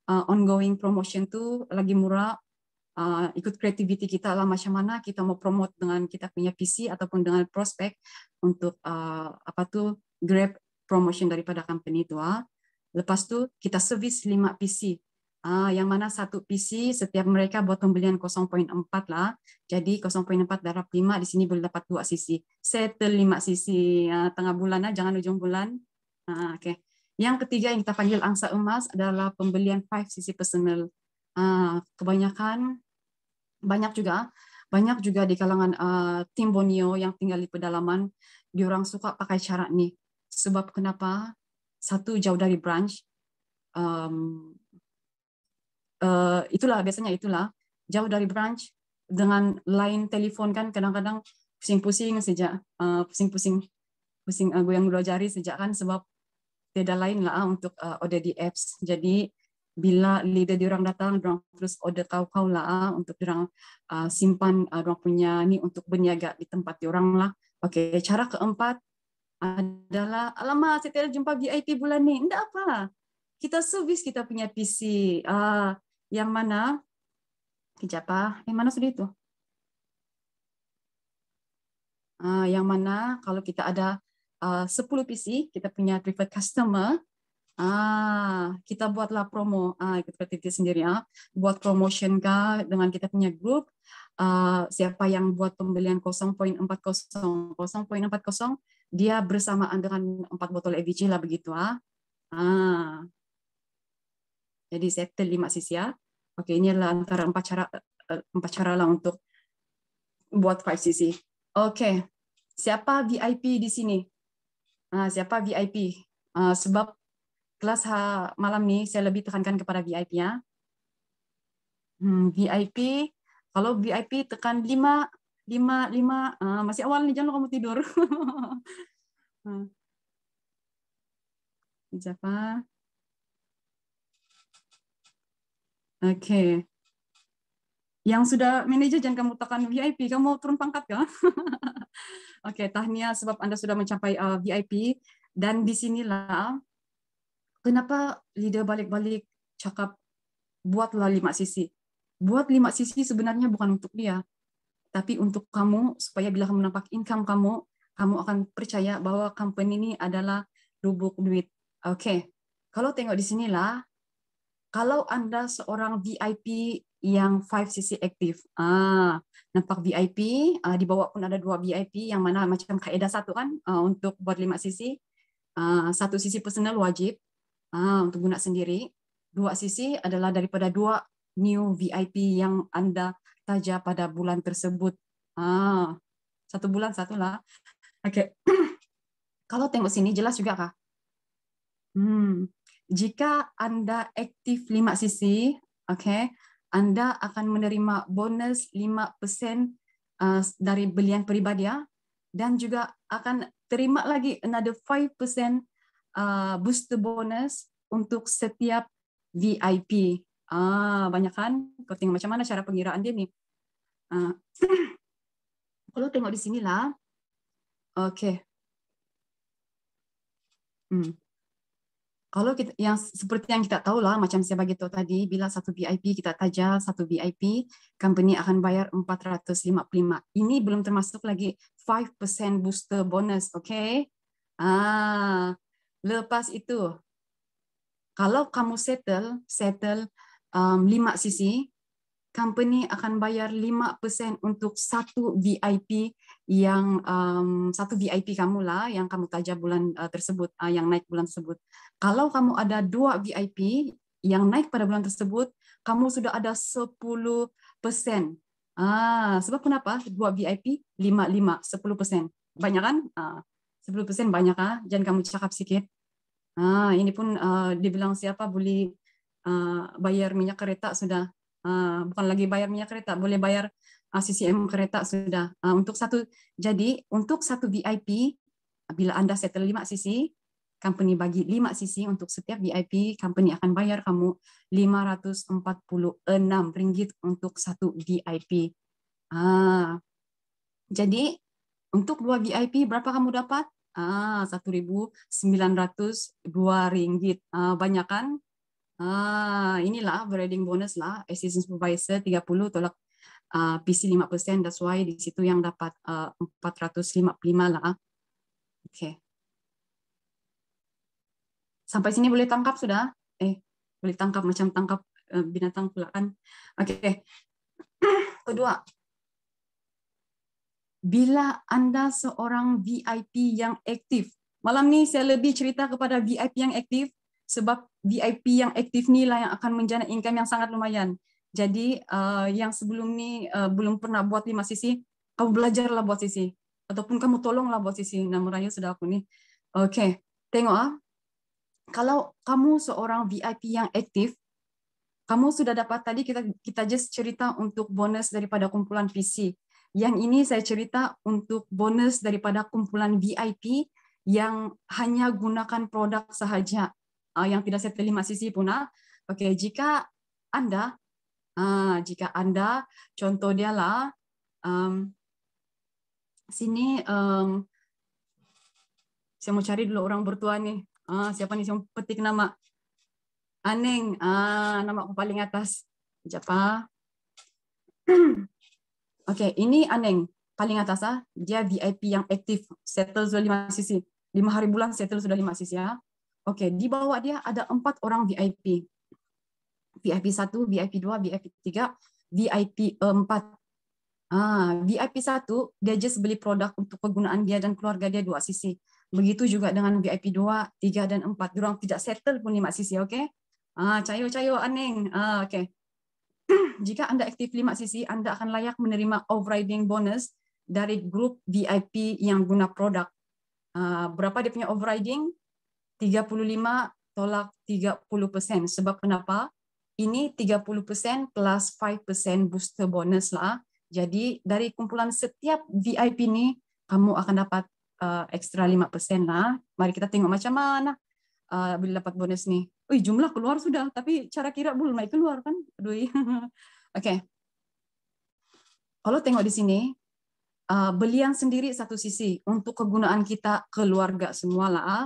uh, ongoing promotion tuh lagi murah uh, ikut creativity kita lah macam mana kita mau promote dengan kita punya PC ataupun dengan prospek untuk uh, apa tuh grab promotion daripada company itu ah. Lepas tu kita servis 5 PC. Ah, yang mana satu PC setiap mereka buat pembelian 0.4 lah. Jadi 0.4 darab 5 di sini boleh dapat 2 CC. Settle 5 CC ah, tengah bulan jangan ujung bulan. Ah, Oke. Yang ketiga yang kita panggil angsa emas adalah pembelian 5 CC personal. Ah, kebanyakan banyak juga banyak juga di kalangan uh, ah, tim bonio yang tinggal di pedalaman diorang suka pakai cara ni. Sebab kenapa? satu jauh dari branch um, uh, itulah biasanya itulah jauh dari branch dengan lain telepon kan kadang-kadang pusing-pusing sejak uh, pusing-pusing pusing uh, eh, yang dua jari sejak kan sebab tidak lain lah ah, untuk uh, order di apps jadi bila leader diorang datang diorang terus order kau-kau lah ah, untuk diorang uh, ah, simpan uh, diorang punya ni untuk berniaga di tempat diorang lah Oke, okay. cara keempat adalah alamak saya tidak jumpa VIP bulan ini. Tidak apa. Kita servis kita punya PC. Ah, yang mana? Kejap ah. Yang mana sudah itu? Ah, yang mana kalau kita ada ah, 10 PC, kita punya preferred customer, Ah, kita buatlah promo. Ah, ikut kita sendiri Ah. Buat promotion kah dengan kita punya grup Eh, siapa yang buat pembelian 0.400, 0.40 dia bersamaan dengan empat botol EVG lah begitu ah. ah. Jadi settle lima sisi ya. Oke, ini adalah antara empat cara eh, empat cara lah untuk buat 5 cc Oke. Siapa VIP di sini? Ah, siapa VIP? Uh, ah, sebab kelas ha malam ini saya lebih tekankan kepada VIP ya. Ah. Hmm, VIP kalau VIP tekan 5 5 5 uh, masih awal nih jangan kamu tidur. Ah. siapa Oke. Okay. Yang sudah manajer jangan kamu tekan VIP, kamu mau turun pangkat ya. Oke, okay, tahniah sebab Anda sudah mencapai uh, VIP dan di disinilah kenapa leader balik-balik cakap buatlah lima sisi buat lima sisi sebenarnya bukan untuk dia, tapi untuk kamu supaya bila kamu nampak income kamu, kamu akan percaya bahwa company ini adalah lubuk duit. Oke, okay. kalau tengok di sinilah, kalau anda seorang VIP yang 5 sisi aktif, ah nampak VIP, ah, di bawah pun ada dua VIP yang mana macam kaedah satu kan ah, untuk buat lima sisi ah, satu sisi personal wajib ah, untuk guna sendiri, dua sisi adalah daripada dua new VIP yang Anda taja pada bulan tersebut. Ah, satu bulan satu lah. Oke. Okay. Kalau tengok sini jelas juga kak. Hmm. Jika Anda aktif lima sisi, oke, okay, Anda akan menerima bonus lima persen eh, dari belian pribadi ya dan juga akan terima lagi another 5% eh, booster bonus untuk setiap VIP Ah, banyak kan? Kau tengok macam mana cara pengiraan dia nih. Ah. Kalau tengok di sini lah. Okey. Hmm. Kalau kita, yang seperti yang kita tahu lah, macam saya bagi tahu tadi, bila satu VIP kita taja satu VIP, company akan bayar 455. Ini belum termasuk lagi 5% booster bonus, oke? Ah, lepas itu, kalau kamu settle, settle um, sisi, company akan bayar 5% untuk satu VIP yang um, satu VIP kamu lah yang kamu taja bulan uh, tersebut uh, yang naik bulan tersebut. Kalau kamu ada dua VIP yang naik pada bulan tersebut, kamu sudah ada 10 persen. Ah, sebab kenapa? Dua VIP, lima, lima, sepuluh persen. Banyak kan? Uh, sepuluh persen banyak ah. Jangan kamu cakap sikit. Ah, ini pun uh, dibilang siapa boleh Eh, bayar minyak kereta sudah uh, bukan lagi bayar minyak kereta, boleh bayar uh, eh, CCM kereta sudah. Uh, untuk satu jadi untuk satu VIP bila Anda settle lima sisi, company bagi lima sisi untuk setiap VIP, company akan bayar kamu lima ratus empat puluh enam ringgit untuk satu VIP. Ah. Jadi untuk dua VIP berapa kamu dapat? Ah, 1.902 ringgit. Ah, banyak kan? Ah, inilah berading bonus lah. Assistant Supervisor 30 tolak uh, PC 5%. That's why di situ yang dapat ah, uh, 455 lah. Okay. Sampai sini boleh tangkap sudah? Eh, boleh tangkap macam tangkap uh, binatang pula kan? Okay. Kedua. Bila anda seorang VIP yang aktif. Malam ni saya lebih cerita kepada VIP yang aktif. Sebab VIP yang aktif lah yang akan menjana income yang sangat lumayan. Jadi uh, yang sebelum ini uh, eh, belum pernah buat lima sisi, kamu belajarlah buat sisi ataupun kamu tolonglah buat sisi. Namun raya sudah aku nih. Oke, okay. tengok ah. Kalau kamu seorang VIP yang aktif, kamu sudah dapat tadi kita kita just cerita untuk bonus daripada kumpulan VC. Yang ini saya cerita untuk bonus daripada kumpulan VIP yang hanya gunakan produk sahaja uh, yang tidak settle lima sisi pun ah. Okey, jika anda uh, jika anda contoh dia lah um, sini um, saya mau cari dulu orang bertuah ni. Uh, siapa ni? Saya petik nama. Aning. Uh, nama aku paling atas. Siapa? Okey, ini Aneng paling atas ah. Dia VIP yang aktif settle sudah lima sisi. lima hari bulan settle sudah lima sisi ya. Oke, okay, di bawah dia ada empat orang VIP. VIP 1, VIP 2, VIP 3, VIP 4. Ah, VIP 1 dia just beli produk untuk kegunaan dia dan keluarga dia dua sisi. Begitu juga dengan VIP 2, 3 dan 4. Durang tidak settle pun lima sisi, oke? Okay? Ah, cayo cayo aneng. Ah, oke. Okay. Jika Anda aktif lima sisi, Anda akan layak menerima overriding bonus dari grup VIP yang guna produk. Ah, berapa dia punya overriding? 35 tolak 30%. persen. Sebab kenapa? Ini 30% persen plus 5% persen booster bonus lah. Jadi dari kumpulan setiap VIP ni, kamu akan dapat uh, ekstra 5% persen lah. Mari kita tengok macam mana uh, bila dapat bonus ni. Ui, jumlah keluar sudah, tapi cara kira belum naik keluar kan? Aduh. Iya. oke. Kalau tengok di sini, uh, belian sendiri satu sisi untuk kegunaan kita keluarga semua lah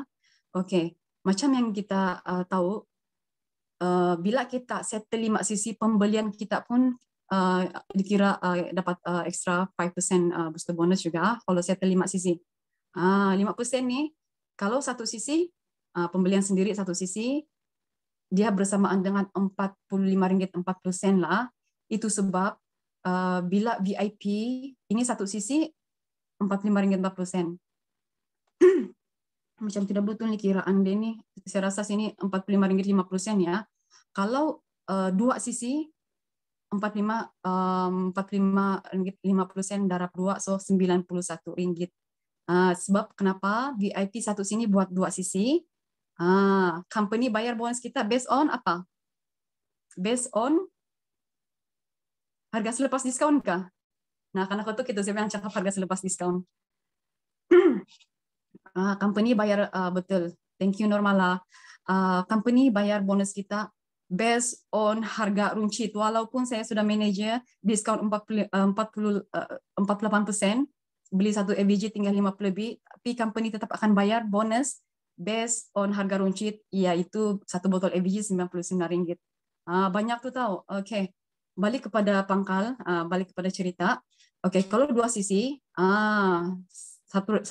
Oke, macam yang kita uh, tahu, uh, bila kita settle lima sisi pembelian kita pun uh, dikira uh, dapat uh, ekstra 5% uh, booster bonus juga kalau settle lima sisi. Uh, ah, 5% ni kalau satu sisi uh, pembelian sendiri satu sisi dia bersamaan dengan RM45.40 lah. Itu sebab uh, bila VIP ini satu sisi RM45.40. macam tidak betul nih kiraan deh nih. Saya rasa sini ringgit puluh sen ya. Kalau uh, dua sisi empat puluh lima ringgit puluh sen darab dua so sembilan puluh satu ringgit. Uh, sebab kenapa VIP satu sini buat dua sisi. Uh, company bayar bonus kita based on apa? Based on harga selepas diskon kah? Nah, karena itu kita sebenarnya bilang cakap harga selepas diskon. Uh, company bayar uh, betul. Thank you Normala. Uh, ah, company bayar bonus kita based on harga runcit. Walaupun saya sudah manajer diskon 40, 40 48%, beli satu ebg tinggal 50 lebih, tapi company tetap akan bayar bonus based on harga runcit yaitu satu botol ebg 99 ringgit. Uh, banyak tuh tahu. Oke. Okay. Balik kepada pangkal, uh, balik kepada cerita. Oke, okay, kalau dua sisi, ah 1820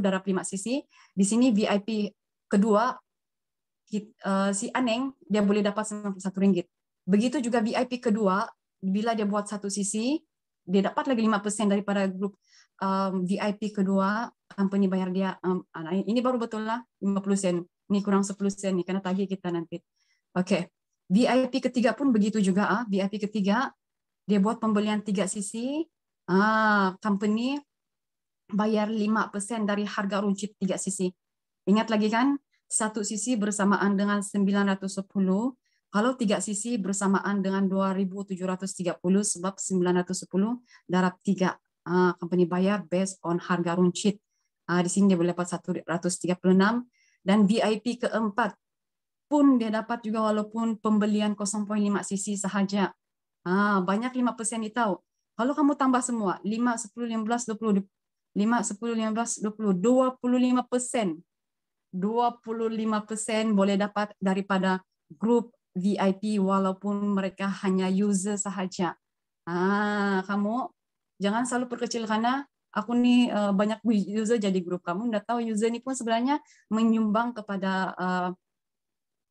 darab 5 sisi. Di sini VIP kedua eh, si Aneng dia boleh dapat 91 ringgit. Begitu juga VIP kedua bila dia buat satu sisi dia dapat lagi 5% daripada grup um, eh, VIP kedua company bayar dia um, ini baru betul lah 50 sen. Ini kurang 10 sen nih karena tagih kita nanti. Oke. VIP ketiga pun begitu juga ah. VIP ketiga dia buat pembelian tiga sisi. Ah, company bayar 5% dari harga runcit tiga sisi. Ingat lagi kan, satu sisi bersamaan dengan 910, kalau tiga sisi bersamaan dengan 2730 sebab 910 darab tiga tiga ah, company bayar based on harga runcit. Ah, di sini dia boleh dapat 136 dan VIP keempat pun dia dapat juga walaupun pembelian 0.5 sisi sahaja. Ah, banyak banyak 5% dia tahu. Kalau kamu tambah semua, 5, 10, 15, 20, 5, 10, 15, 20, 25 persen. 25 persen boleh dapat daripada grup VIP walaupun mereka hanya user sahaja. Ah, kamu jangan selalu perkecil karena aku nih eh, uh, banyak user jadi grup kamu udah tahu user ini pun sebenarnya menyumbang kepada uh,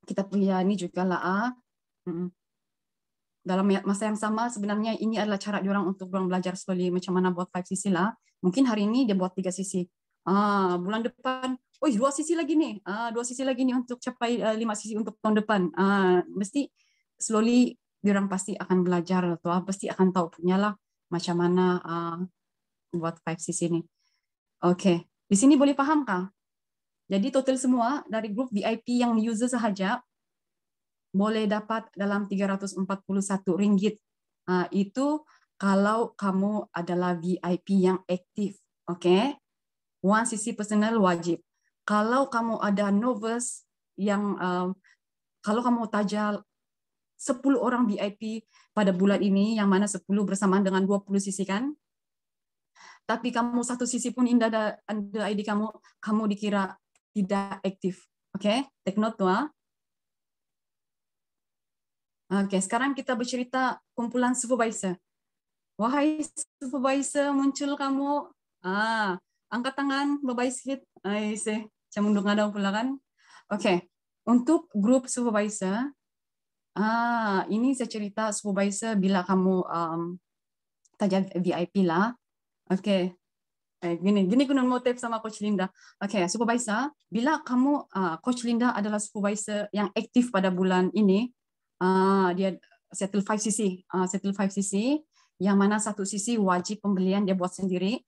kita punya ini juga lah. Uh, ah dalam ya, masa yang sama sebenarnya ini adalah cara orang untuk orang belajar slowly macam mana buat five sisi lah. Mungkin hari ini dia buat tiga sisi. Ah, bulan depan, oh dua sisi lagi nih, ah, dua sisi lagi nih untuk capai uh, lima sisi untuk tahun depan. Ah, mesti slowly diorang pasti akan belajar atau ah, pasti akan tahu punya lah macam mana uh, buat five sisi ini. Oke, okay. di sini boleh paham kah? Jadi total semua dari grup VIP yang user sahaja boleh dapat dalam 341 ringgit. Ah, itu kalau kamu adalah VIP yang aktif, oke? Okay? One sisi personal wajib. Kalau kamu ada novice yang um, kalau kamu tajal 10 orang VIP pada bulan ini yang mana 10 bersamaan dengan 20 sisi kan? Tapi kamu satu sisi pun indah ada, ID kamu, kamu dikira tidak aktif. Oke, okay? take note tuh. Ah. Okay, sekarang kita bercerita kumpulan supervisor. Wahai supervisor, muncul kamu. Ah, angkat tangan, bye-bye sikit. Ay, ah, sih. Saya mundur ada pula kan. Oke, okay. untuk grup supervisor, ah, ini saya cerita supervisor bila kamu um, tajam VIP lah. Oke, okay. eh, gini, gini kena mau tip sama Coach Linda. Oke, okay, supervisor, bila kamu uh, Coach Linda adalah supervisor yang aktif pada bulan ini, Eh, dia settle 5 cc uh, settle 5 cc yang mana satu sisi wajib pembelian dia buat sendiri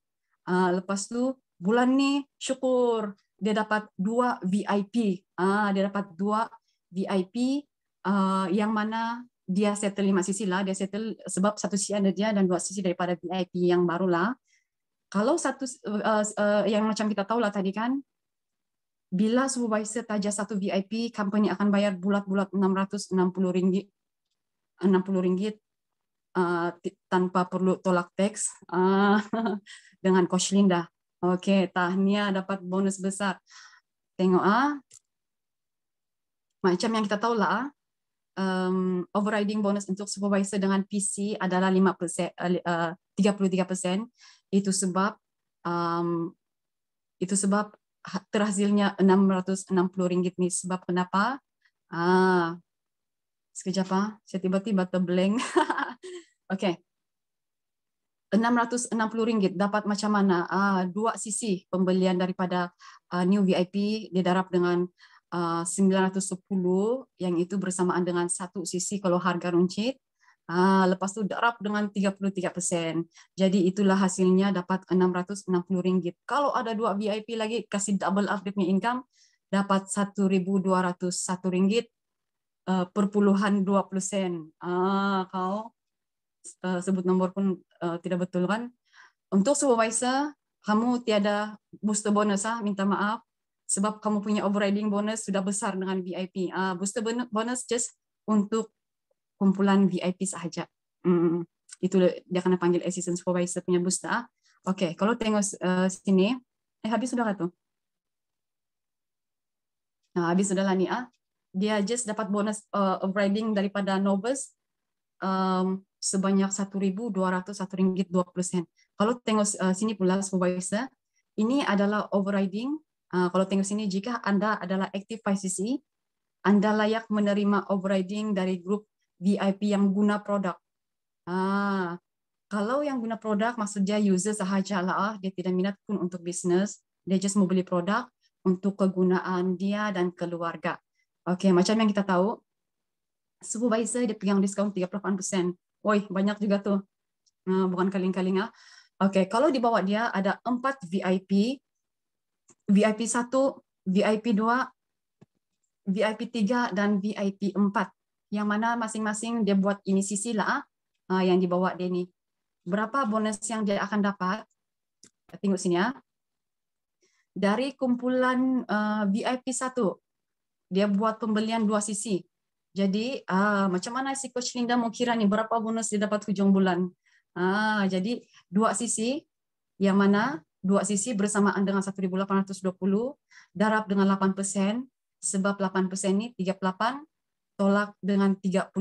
uh, lepas tu bulan ni syukur dia dapat dua VIP uh, eh, dia dapat dua VIP uh, yang mana dia settle lima sisi lah dia settle sebab satu sisi ada dia dan dua sisi daripada VIP yang barulah. kalau satu uh, uh, yang macam kita tahu lah tadi kan bila supervisor taja satu VIP, company akan bayar bulat-bulat 660 ringgit, 60 ringgit uh, tanpa perlu tolak teks uh, dengan Coach Linda. Oke, okay, Tahnia dapat bonus besar. Tengok ah. Macam yang kita tahu lah, um, ah, overriding bonus untuk supervisor dengan PC adalah 5%, uh, 33%. Itu sebab um, itu sebab terhasilnya 660 ringgit nih. Sebab kenapa? Ah, sekejap ah, saya tiba-tiba terblank. Oke. okay. 660 ringgit dapat macam mana? Ah, dua sisi pembelian daripada ah, new VIP didarap dengan ah, uh, 910 yang itu bersamaan dengan satu sisi kalau harga runcit Ah, lepas itu drop dengan 33%. Jadi itulah hasilnya dapat 660 ringgit. Kalau ada dua VIP lagi, kasih double up dia income, dapat 1.201 ringgit eh, per perpuluhan 20 sen. Ah, kalau eh, sebut nomor pun eh, tidak betul kan. Untuk supervisor, kamu tiada booster bonus, ah, minta maaf. Sebab kamu punya overriding bonus sudah besar dengan VIP. Ah, booster bonus just untuk kumpulan VIP saja. Hmm, itu dia akan panggil assistant supervisor punya booster. Oke, kalau tengok uh, sini, eh habis sudah tuh. Nah, habis sudah lah nih ah. Dia just dapat bonus uh, riding daripada novice um, sebanyak ringgit dua sen. Kalau tengok uh, sini pula supervisor, ini adalah overriding. Uh, kalau tengok sini, jika Anda adalah active 5cc, Anda layak menerima overriding dari grup VIP yang guna produk. Ah, kalau yang guna produk maksudnya user sahaja lah, dia tidak minat pun untuk bisnis, dia just mau beli produk untuk kegunaan dia dan keluarga. Oke, okay, macam yang kita tahu, supervisor dia pegang diskon 38%. Woi, banyak juga tuh. Ah, bukan kaling-kaling ah. Oke, okay, kalau di bawah dia ada empat VIP, VIP 1, VIP 2, VIP 3, dan VIP 4 yang mana masing-masing dia buat ini sisi lah ah, ah, yang dibawa dia ni. Berapa bonus yang dia akan dapat? Tengok sini ya. Dari kumpulan VIP satu dia buat pembelian dua sisi. Jadi uh, macam mana si Coach Linda mau kira ni berapa bonus dia dapat hujung bulan? jadi dua sisi yang mana dua sisi bersamaan dengan 1.820 darab dengan 8 persen sebab 8 persen ini 38 tolak dengan 30%.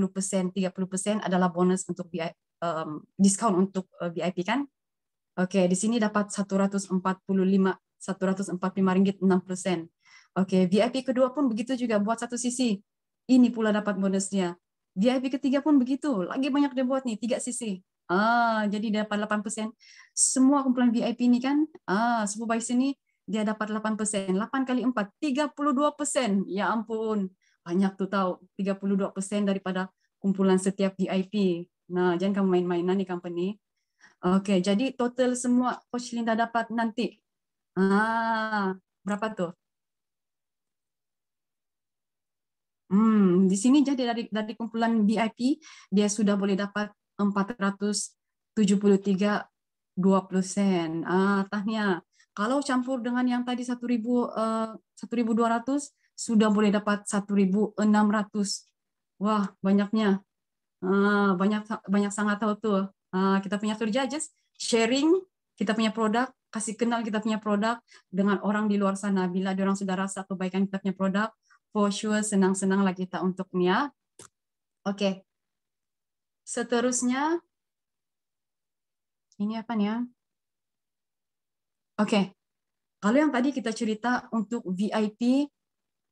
30% adalah bonus untuk VIP, um, diskon untuk uh, eh, VIP kan? Oke, okay, di sini dapat 145 145 ringgit 6 persen. Oke, okay, VIP kedua pun begitu juga buat satu sisi. Ini pula dapat bonusnya. VIP ketiga pun begitu, lagi banyak dia buat nih, tiga sisi. Ah, jadi dapat 8%. Semua kumpulan VIP ini kan, ah, baik sini dia dapat 8%. 8 kali 4, 32%. Ya ampun banyak tuh tahu 32% daripada kumpulan setiap VIP. Nah, jangan kamu main main di company. Oke, jadi total semua coach Linda dapat nanti. Ah, berapa tuh? Hmm, di sini jadi dari dari kumpulan VIP dia sudah boleh dapat 473 20 sen. Ah, tahniah. Kalau campur dengan yang tadi 1000 eh, 1200 sudah boleh dapat 1.600. Wah, banyaknya. Ah, banyak banyak sangat tahu tuh. Ah, kita punya surja just sharing kita punya produk, kasih kenal kita punya produk dengan orang di luar sana. Bila orang sudah rasa kebaikan kita punya produk, for sure senang-senang lah kita untuknya. Oke. Okay. Seterusnya, ini apa nih ya? Oke. Okay. Kalau yang tadi kita cerita untuk VIP,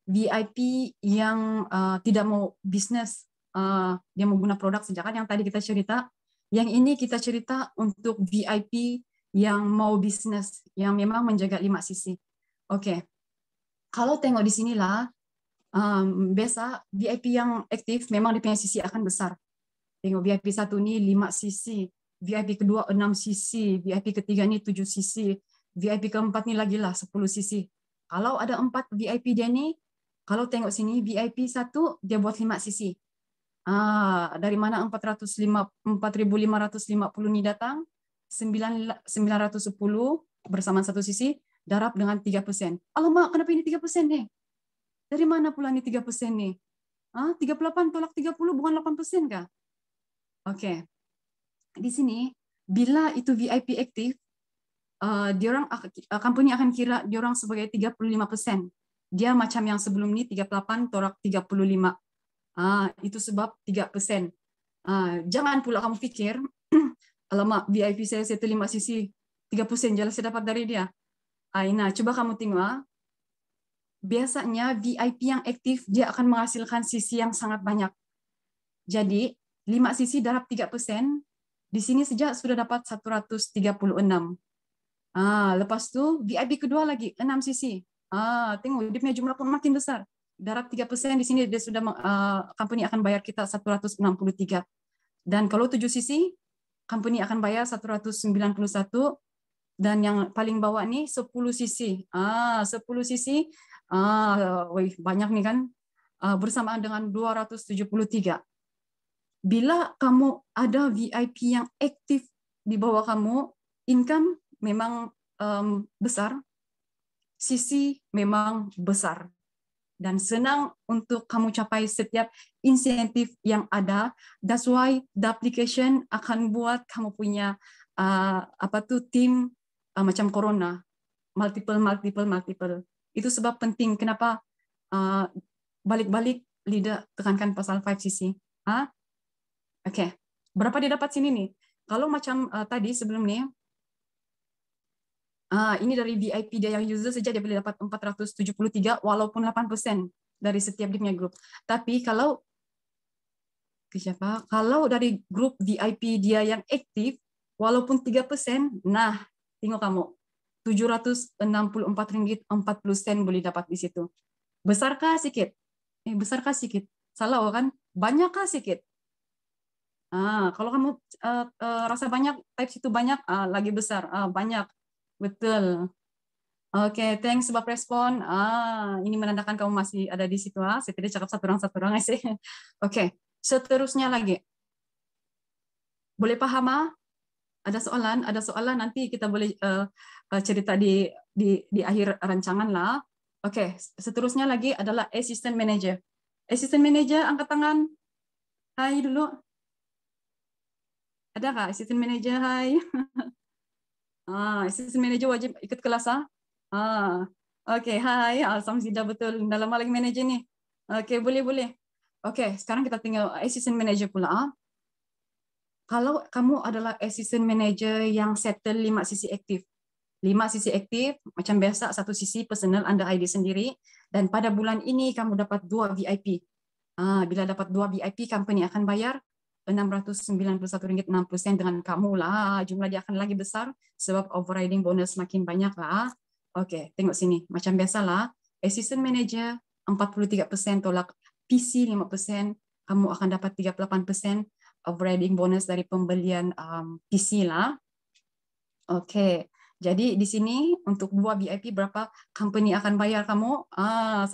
VIP yang uh, tidak mau bisnis, uh, eh, dia mau guna produk sejak yang tadi kita cerita. Yang ini kita cerita untuk VIP yang mau bisnis, yang memang menjaga lima sisi. Oke, okay. kalau tengok di sinilah, um, biasa VIP yang aktif memang di punya sisi akan besar. Tengok VIP satu ini lima sisi, VIP kedua enam sisi, VIP ketiga ini tujuh sisi, VIP keempat ini lagi lah sepuluh sisi. Kalau ada empat VIP dia ini kalau tengok sini VIP 1 dia buat 5 sisi. Ah, dari mana 405 4550 ni datang? 9 910 bersama satu sisi darab dengan 3%. Alamak, kenapa ini 3% nih? Dari mana pula ini 3% nih? Ah, 38 tolak 30 bukan 8% kah? Oke. Okay. Di sini bila itu VIP aktif, uh, dia orang ah, ah, company akan kira dia orang sebagai 35%. Dia macam yang sebelum ini 38 torak 35. Ah, itu sebab 3%. Ah, jangan pula kamu pikir, alamak VIP saya saya terima sisi 3% jelas saya dapat dari dia. Aina, coba kamu tengok. Ah. Biasanya VIP yang aktif dia akan menghasilkan sisi yang sangat banyak. Jadi, 5 sisi darab 3%, di sini sejak sudah dapat 136. Ah, lepas tu VIP kedua lagi 6 sisi. Ah, tengok dia punya jumlah pun makin besar. tiga 3% di sini dia sudah uh, company akan bayar kita 163. Dan kalau tujuh sisi, company akan bayar 191 dan yang paling bawah nih 10 sisi. Ah, 10 sisi ah woy, banyak nih kan ah, bersamaan dengan 273. Bila kamu ada VIP yang aktif di bawah kamu, income memang um, besar sisi memang besar dan senang untuk kamu capai setiap insentif yang ada. That's why the application akan buat kamu punya uh, apa tuh tim uh, macam corona, multiple, multiple, multiple. Itu sebab penting kenapa balik uh, balik-balik lidah tekankan pasal 5cc. Huh? Oke, okay. berapa dia dapat sini nih? Kalau macam uh, tadi sebelum nih, Ah, ini dari VIP dia yang user saja dia boleh dapat 473 walaupun 8% dari setiap dia grup. Tapi kalau ke siapa? Kalau dari grup VIP dia yang aktif walaupun 3%, nah tengok kamu 764 ringgit 40 sen boleh dapat di situ. Besarkah sikit? Eh, besarkah sikit? Salah kan? Banyakkah sikit? Ah, kalau kamu uh, uh, rasa banyak, type situ banyak, uh, lagi besar, uh, banyak. Betul. Oke, okay, thanks sebab respon. Ah, ini menandakan kamu masih ada di situ. Ah. Saya tidak cakap satu orang satu orang sih. Oke, okay, seterusnya lagi. Boleh paham? Ah? Ada soalan, ada soalan nanti kita boleh uh, cerita di di di akhir rancangan lah. Oke, okay, seterusnya lagi adalah assistant manager. Assistant manager angkat tangan. Hai dulu. Ada kak assistant manager? Hai. Ah, assistant manager wajib ikut kelas ah. ha ah, Okey, hai. zida betul. dalam lama lagi manager ni. Okey, boleh boleh. Okey, sekarang kita tengok assistant manager pula ah. Kalau kamu adalah assistant manager yang settle lima sisi aktif. Lima sisi aktif, macam biasa satu sisi personal anda ID sendiri dan pada bulan ini kamu dapat dua VIP. Ah, bila dapat dua VIP, company akan bayar 691 61 dengan kamu lah. Jumlah dia akan lagi besar sebab overriding bonus makin banyak lah. Oke, tengok sini. Macam biasa lah. Assistant manager 43% tolak PC 5%. Kamu akan dapat 38% overriding bonus dari pembelian um, PC lah. Oke. Jadi di sini untuk dua VIP berapa company akan bayar kamu? Ah,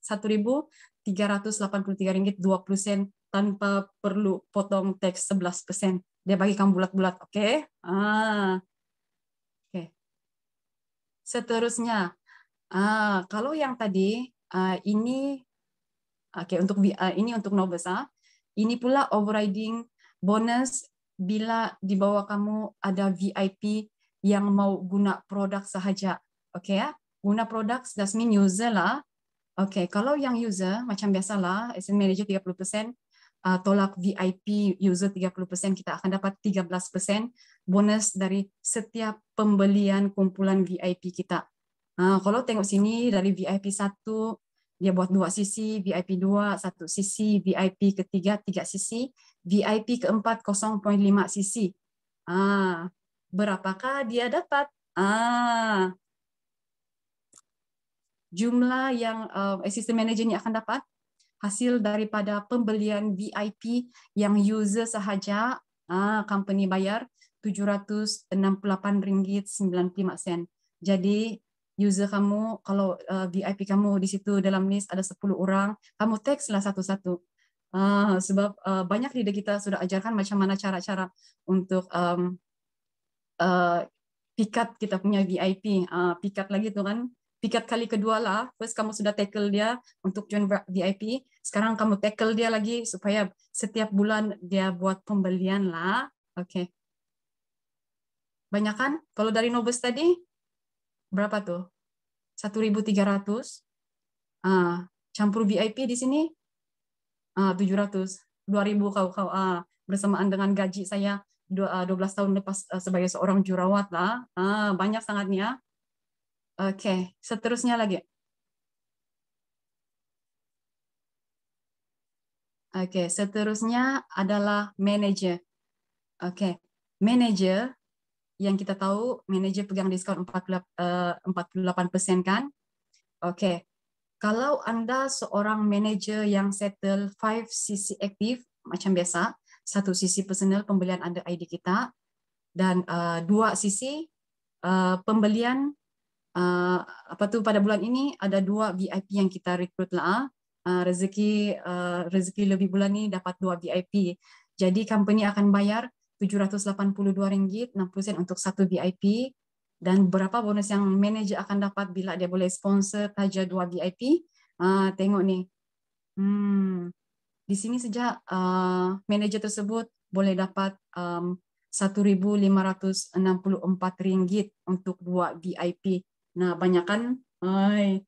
satu ribu tiga ratus delapan puluh tiga ringgit dua puluh sen tanpa perlu potong teks 11%. Dia bagi kamu bulat-bulat, oke? Okay? Ah. Oke. Okay. Seterusnya, ah, kalau yang tadi ah, ini oke okay, untuk ah, ini untuk ah. ini pula overriding bonus bila di bawah kamu ada VIP yang mau guna produk sahaja. Oke okay, ya? Guna produk, that's mean user lah. Oke, okay, kalau yang user, macam biasalah, asset manager 30%, uh, tolak VIP user 30%, kita akan dapat 13% bonus dari setiap pembelian kumpulan VIP kita. Uh, kalau tengok sini dari VIP 1, dia buat dua sisi, VIP 2, satu sisi, VIP ketiga, tiga sisi, VIP keempat 0.5 sisi. Ah, berapakah dia dapat? Ah, jumlah yang uh, assistant manager ini akan dapat hasil daripada pembelian VIP yang user sahaja ah, company bayar 768 ringgit 95 sen. Jadi user kamu kalau uh, eh, VIP kamu di situ dalam list ada 10 orang, kamu teks lah satu-satu. Uh, sebab uh, banyak leader kita sudah ajarkan macam mana cara-cara untuk um, uh, pikat kita punya VIP, uh, ah, pikat lagi tuh kan tiga kali kedua lah first kamu sudah tackle dia untuk join VIP sekarang kamu tackle dia lagi supaya setiap bulan dia buat pembelian lah oke okay. banyak kan kalau dari Nobes tadi berapa tuh Satu ribu 1300 ah campur VIP di sini ah dua ribu. kau kau ah bersamaan dengan gaji saya 12 ah, tahun lepas ah, sebagai seorang jurawat lah. Ah, banyak sangatnya. Oke, seterusnya lagi. Oke, seterusnya adalah manager. Oke, manager yang kita tahu manager pegang diskon 48 eh, persen kan? Oke, kalau Anda seorang manager yang settle five sisi aktif, macam biasa, satu sisi personal pembelian Anda ID kita, dan eh, dua sisi eh, pembelian uh, apa tu pada bulan ini ada dua VIP yang kita rekrut lah. Uh, rezeki uh, rezeki lebih bulan ini dapat dua VIP. Jadi company akan bayar tujuh ratus lapan puluh dua ringgit enam puluh sen untuk satu VIP dan berapa bonus yang manager akan dapat bila dia boleh sponsor taja dua VIP. Uh, tengok ni. Hmm. Di sini saja uh, manager tersebut boleh dapat satu ribu lima ratus enam puluh empat ringgit untuk dua VIP. Nah, banyakkan Hai.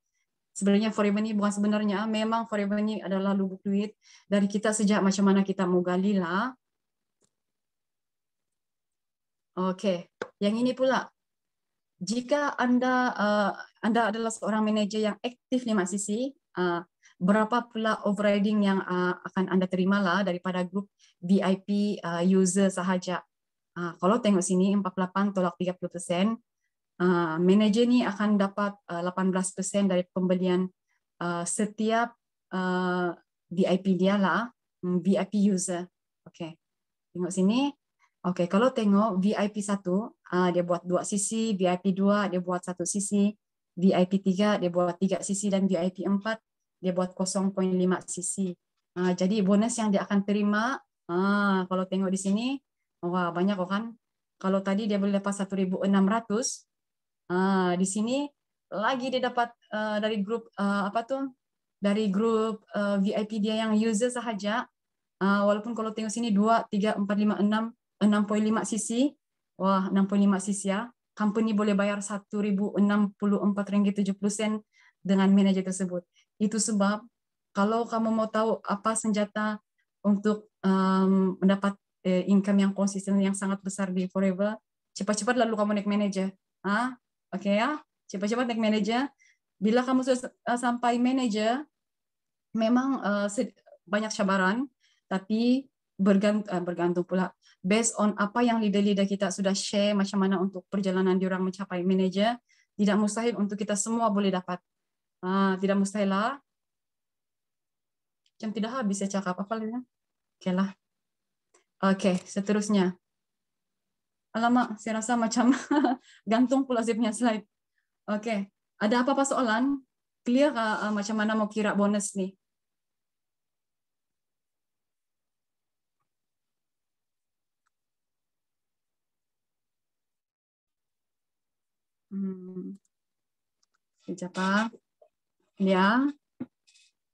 sebenarnya forever ini bukan sebenarnya, ah, memang forever ini adalah lubuk duit dari kita sejak macam mana kita mau gali lah. Oke, yang ini pula. Jika Anda uh, Anda adalah seorang manajer yang aktif nih Sisi, uh, berapa pula overriding yang uh, akan Anda terima lah daripada grup VIP uh, eh, user sahaja. Uh, kalau tengok sini 48 tolak 30%, Eh, manager manajer ini akan dapat uh, eh, 18% dari pembelian uh, setiap uh, VIP dia lah, hmm, VIP user. Oke, okay. tengok sini. Oke, okay, kalau tengok VIP satu, uh, dia buat dua sisi, VIP dua, dia buat satu sisi, VIP tiga, dia buat tiga sisi, dan VIP empat, dia buat 0.5 sisi. Uh, jadi bonus yang dia akan terima, uh, kalau tengok di sini, wah banyak kok kan. Kalau tadi dia boleh dapat 1.600, Ah, di sini lagi didapat uh, eh, dari grup uh, apa tuh dari grup uh, VIP dia yang user saja uh, walaupun kalau tengok sini 2 3 4 5 6 6.5 sisi wah 6.5 sisi ya company boleh bayar 1064 ringgit 70 sen dengan manajer tersebut itu sebab kalau kamu mau tahu apa senjata untuk um, mendapat uh, income yang konsisten yang sangat besar di forever cepat-cepat lalu kamu naik manajer ah Oke okay, ya, cepat-cepat naik manajer. Bila kamu sudah eh, sampai manajer, memang eh, banyak cabaran, tapi bergantung, eh, bergantung pula based on apa yang leader-leader kita sudah share macam mana untuk perjalanan diorang mencapai manajer, tidak mustahil untuk kita semua boleh dapat. Uh, tidak mustahil lah. Macam tidak habis saya cakap apa lagi? Oke lah. Oke, seterusnya. Alamak, ah, saya rasa macam gantung pula saya punya slide. Okey, ada apa-apa soalan? Clear uh, uh, macam mana mau kira bonus ni? Hmm. Siapa? Ya.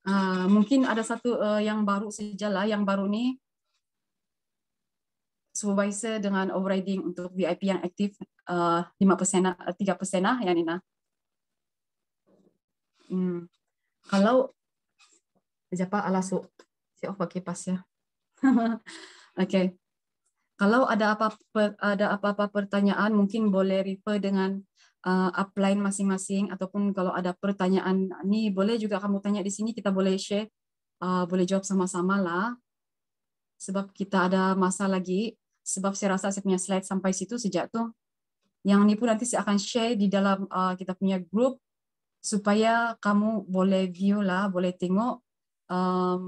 Uh, mungkin ada satu uh, yang baru sejalah, yang baru ni supervisor dengan overriding untuk VIP yang aktif eh, lima uh, persen, eh, tiga lah ya Nina. Hmm. Kalau siapa alasu, oh pakai pas ya. Oke. okay. Kalau ada apa ada apa-apa pertanyaan mungkin boleh refer dengan uh, upline masing-masing ataupun kalau ada pertanyaan nih boleh juga kamu tanya di sini kita boleh share uh, boleh jawab sama-sama lah sebab kita ada masa lagi sebab saya rasa saya punya slide sampai situ sejak tu. yang ini pun nanti saya akan share di dalam uh, kita punya grup supaya kamu boleh view lah, boleh tengok um,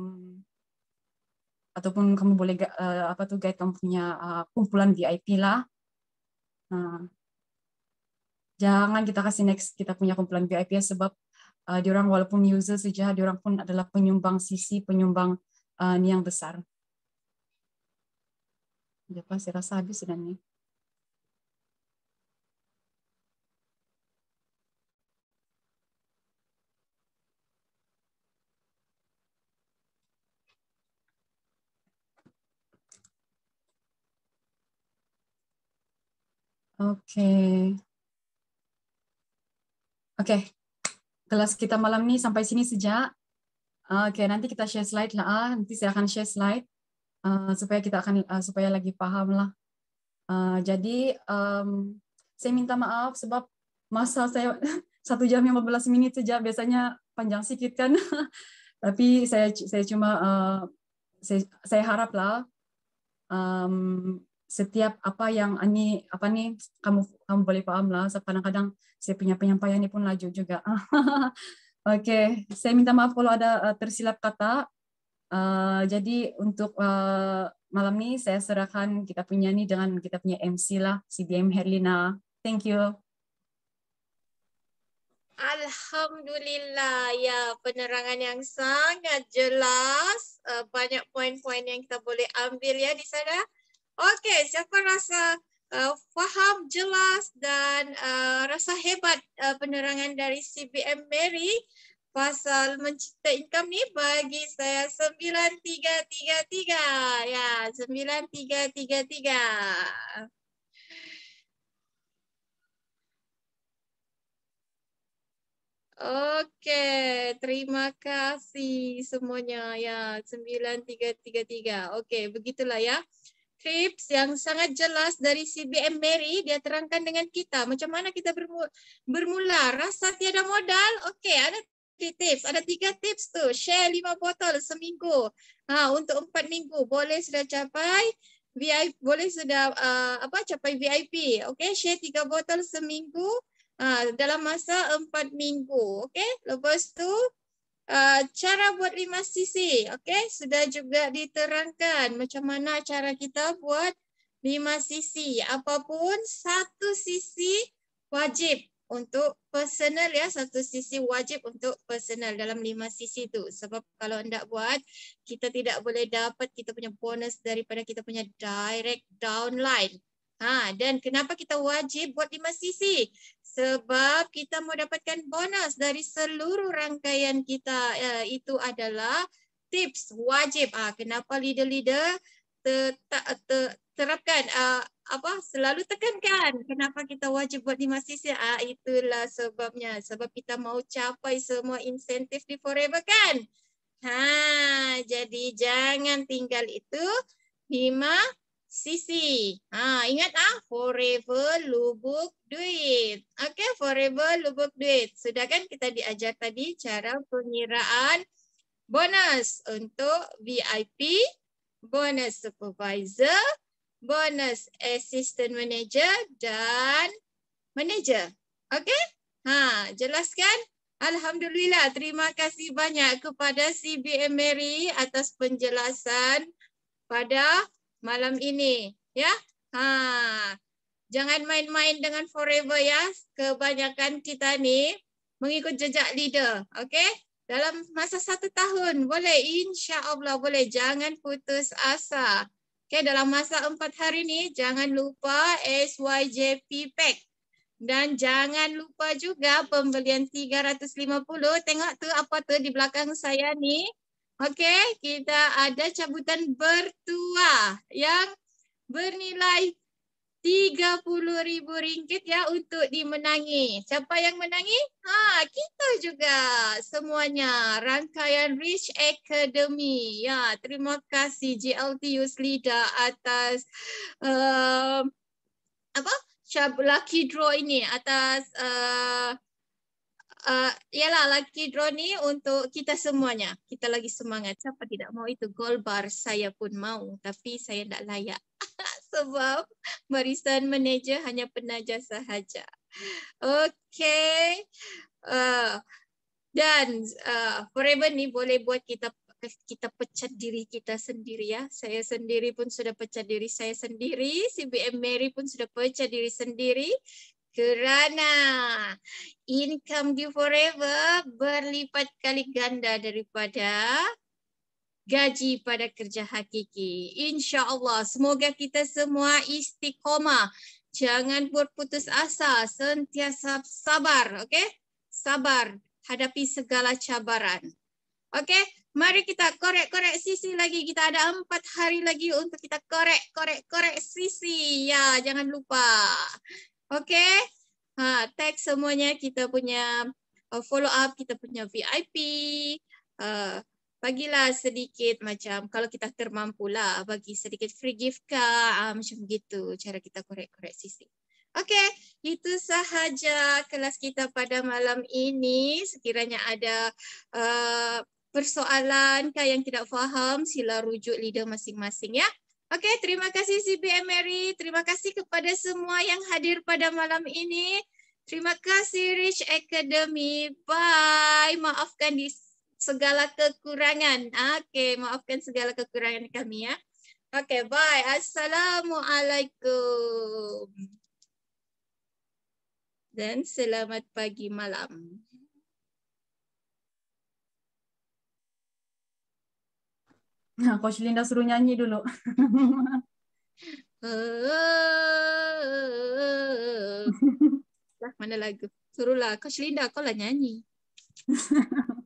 ataupun kamu boleh uh, apa tuh guide kamu punya uh, kumpulan VIP lah. Uh, jangan kita kasih next kita punya kumpulan VIP ya sebab uh, diorang walaupun user saja diorang pun adalah penyumbang sisi penyumbang uh, yang besar. Udah pasti ya, rasa habis sudah ini. Oke. Okay. Oke. Okay. Kelas kita malam ini sampai sini sejak. Oke, okay, nanti kita share slide lah. Nanti saya akan share slide. Eh, supaya kita akan uh, supaya lagi paham lah. Uh, jadi um, saya minta maaf sebab masa saya satu jam 15 menit saja biasanya panjang sedikit kan. Tapi saya saya cuma uh, saya, saya haraplah um, setiap apa yang ani apa nih kamu kamu boleh paham lah kadang-kadang saya punya penyampaian ini pun laju juga oke okay. saya minta maaf kalau ada tersilap kata Eh, jadi untuk uh, malam ni saya serahkan kita punya nih dengan kita punya MC lah, Cbm Herlina. Thank you. Alhamdulillah, ya penerangan yang sangat jelas. Uh, banyak poin-poin yang kita boleh ambil ya di sana. Okey, siapa rasa uh, faham jelas dan uh, rasa hebat uh, penerangan dari CBM Mary? Pasal mencipta income ni bagi saya 9333. Ya, 9333. Okey, terima kasih semuanya. Ya, 9333. Okey, begitulah ya. Tips yang sangat jelas dari CBM Mary, dia terangkan dengan kita macam mana kita bermula, bermula rasa tiada modal. Okey, ada okay, tips. Ada tiga tips tu. Share lima botol seminggu. Ha, untuk empat minggu. Boleh sudah capai VIP. Boleh sudah uh, apa capai VIP. Okay, share tiga botol seminggu. Uh, dalam masa empat minggu. Okay, lepas tu. Uh, cara buat lima sisi. Okay, sudah juga diterangkan macam mana cara kita buat lima sisi. Apapun satu sisi wajib untuk personal ya satu sisi wajib untuk personal dalam lima sisi tu sebab kalau anda buat kita tidak boleh dapat kita punya bonus daripada kita punya direct downline ha dan kenapa kita wajib buat lima sisi sebab kita mau dapatkan bonus dari seluruh rangkaian kita ya, itu adalah tips wajib ah ha, kenapa leader-leader terapkan uh, apa selalu tekankan kenapa kita wajib buat di masjid uh, itulah sebabnya sebab kita mau capai semua insentif di forever kan ha jadi jangan tinggal itu lima sisi ha ingat ah forever lubuk duit okey forever lubuk duit sudah kan kita diajar tadi cara pengiraan bonus untuk VIP bonus supervisor bonus assistant manager dan manager. Okey? Ha, jelaskan? Alhamdulillah, terima kasih banyak kepada CBM Mary atas penjelasan pada malam ini, ya. Ha. Jangan main-main dengan forever ya. Kebanyakan kita ni mengikut jejak leader, okey? Dalam masa satu tahun boleh insya-Allah boleh jangan putus asa. Okay, dalam masa empat hari ni jangan lupa SYJP pack. Dan jangan lupa juga pembelian 350. Tengok tu apa tu di belakang saya ni. Okay, kita ada cabutan bertuah yang bernilai RM30,000 ya untuk dimenangi. Siapa yang menangi? Ha, kita juga semuanya. Rangkaian Rich Academy. Ya, terima kasih GLT Yuslida atas uh, apa? Lucky Draw ini atas uh, uh, eh, ialah lucky draw ni untuk kita semuanya. Kita lagi semangat. Siapa tidak mau itu gold bar saya pun mau tapi saya tak layak. Sebab barisan manager hanya penaja sahaja. Okay. Uh, eh, dan uh, forever ni boleh buat kita kita pecat diri kita sendiri ya. Saya sendiri pun sudah pecat diri saya sendiri. CBM Mary pun sudah pecat diri sendiri kerana income di forever berlipat kali ganda daripada gaji pada kerja hakiki. InsyaAllah, semoga kita semua istiqomah. Jangan berputus asa, sentiasa sabar, okay? Sabar, hadapi segala cabaran. Okay, mari kita korek-korek sisi lagi. Kita ada empat hari lagi untuk kita korek-korek-korek sisi. Ya, jangan lupa. Okay. Ha, tag semuanya kita punya uh, follow up, kita punya VIP. Uh, bagilah sedikit macam kalau kita termampu lah bagi sedikit free gift ke uh, ah, macam gitu cara kita korek-korek sisi. Okay, itu sahaja kelas kita pada malam ini. Sekiranya ada uh, persoalan kah yang tidak faham, sila rujuk leader masing-masing ya. Oke, okay, terima kasih CBM Mary. Terima kasih kepada semua yang hadir pada malam ini. Terima kasih Rich Academy. Bye. Maafkan di segala kekurangan. Oke, okay, maafkan segala kekurangan kami ya. Oke, okay, bye. Assalamualaikum. Dan selamat pagi malam. Coach Linda suruh nyanyi dulu. Lah, mana lagu? Suruhlah Coach Linda kau lah nyanyi.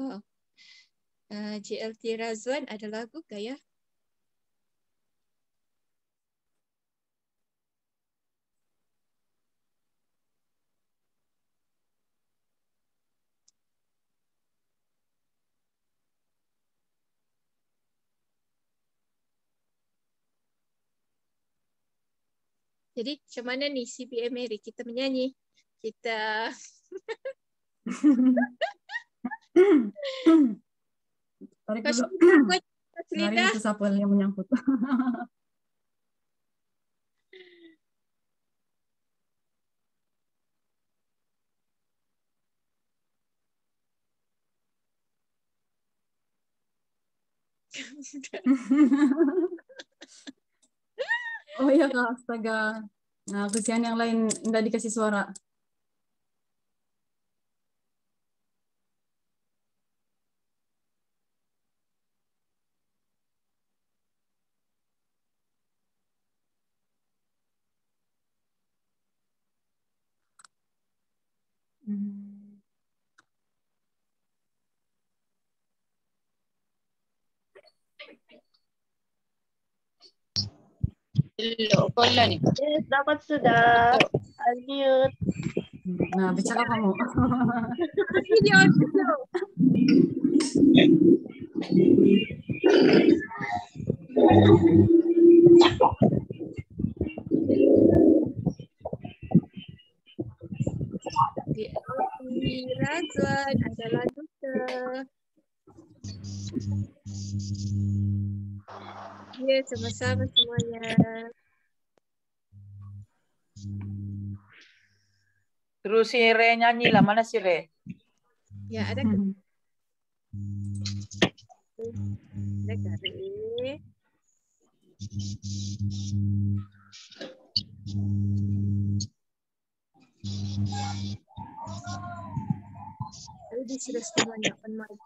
Oh. Uh, JLT Razwan ada lagu ke ya? Jadi mana nih CPM Mary kita menyanyi, kita Tarik dulu. Mari itu yang menyangkut. oh iya kak astaga Nah, Christian yang lain nggak dikasih suara. Hello, Kuala ni. Eh, yes, dapat sudah. Unmute. Nah, bicara kamu. Video Di Razwan adalah duta. Iya, sama-sama semuanya. Terus si Re nyanyi lah, mana si Re? Ya, ada kan? Ada ke Re. This semuanya open mic.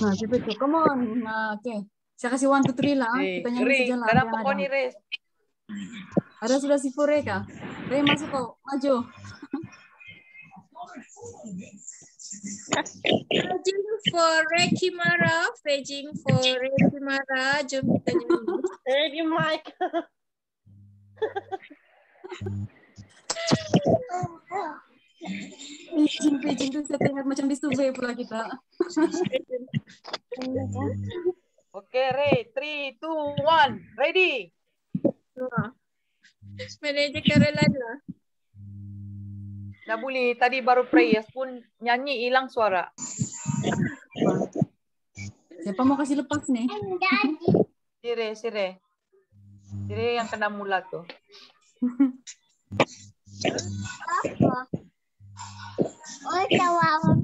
Nah, gitu tuh. Gitu. Come on. Nah, oke. Okay. Saya kasih one, to three lah. Ah. Kita nyanyi saja lah. ada pokoknya ada. rey? Ada sudah si Fure, Kak. Re, masuk kok. Maju. Beijing for Mara. Beijing for Mara. Jom kita nyanyi. Ready, Mike. Pijin, pijin tu saya tengok macam di survey pula kita. okay, Ray. 3, 2, 1. Ready? Sebenarnya Caroline lah. Dah boleh. Tadi baru prayers pun nyanyi hilang suara. Siapa mau kasih lepas ni? Sire, sire. Sire yang kena mula tu. Apa? Oh, eh, oh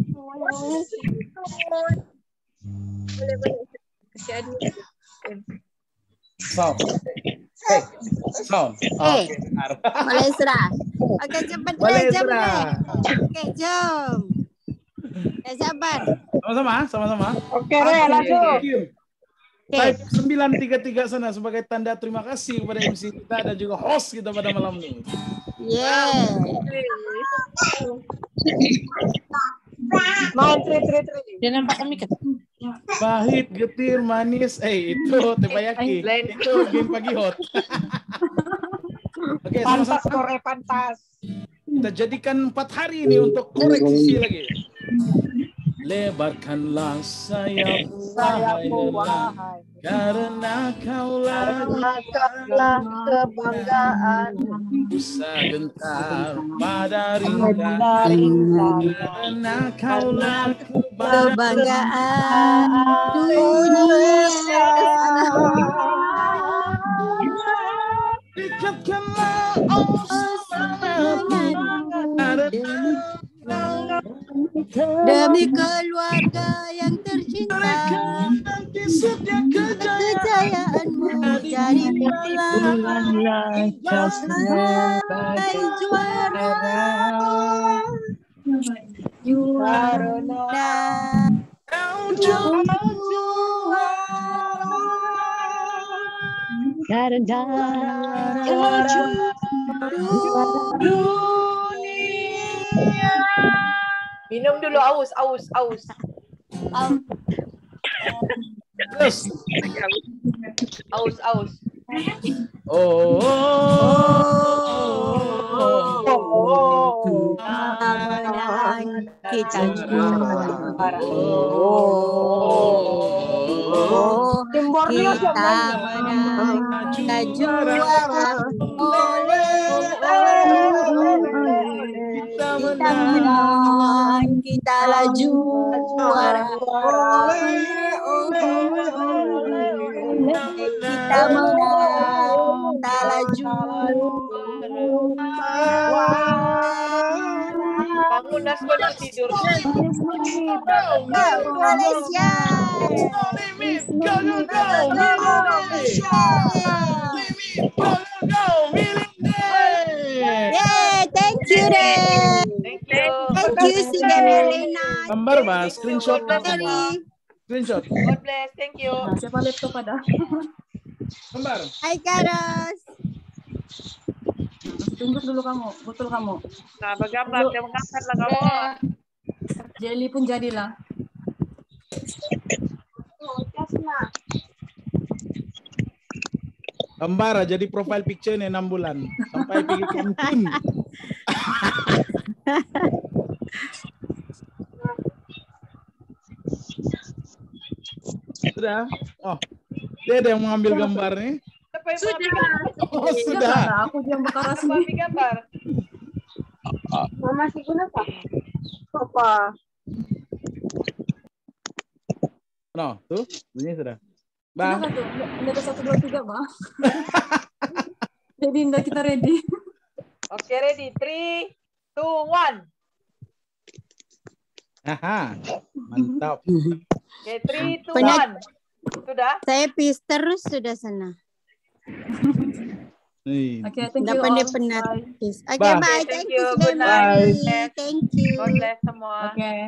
Oke, cepat Oke, jom. Ya, sabar. Sama-sama, sama-sama. Oke, langsung. 933 sana sebagai tanda terima kasih kepada MC kita dan juga host kita pada malam ini. Yeah. Wow. Main tri tri tri. Dia nampak kami Pahit, getir, manis. Eh itu tebayaki. Eh, itu game pagi hot. Oke, okay, pantas sama kore pantas. Kita jadikan empat hari ini untuk koreksi lagi lebarkanlah ya ya sayapmu wahai karena kaulah kaulah kebanggaan bisa gentar pada rindu karena kaulah kebanggaan dunia dekatkanlah Allah oh, sangat Demi keluarga yang tercinta Kejayaanmu jadi juara, juara, juara Juara Juara Juara Minum dulu aus, aus, aus. Aus. Aus, aus. aus. Oh, oh, oh, oh, kita menang kita juara oh kita menang, kita laju. Kita menang, kita laju. Bangun tidur. Elena. Gambar ba? Gitu, gitu. Screenshot na ko ba? Screenshot. God bless. Thank you. Nah, Sa palit ko pa daw. Gambar. Hi, Karos. Nah, tunggu dulu kamu, betul kamu. Nah, bergambar, dia menggambar lah kamu. Jelly pun jadilah. Gambar jadi profile picture nih 6 bulan sampai pilih kantin. Sudah. Oh, dia ada yang mengambil gambar nih. Sudah. Oh, iya, sudah. Aku yang berkara sendiri. gambar. Mama sih apa apa No, tuh bunyi sudah. Bang. Ini ada satu dua tiga bang. Jadi indah kita ready. Oke okay, ready. Three, two, one. Aha, mantap. Oke, Sudah? Saya pis terus sudah sana. Oke, okay, thank you all. penat. Oke, okay, bye. bye. Thank, thank you. Good night. Thank you. God bless semua. Oke. Okay.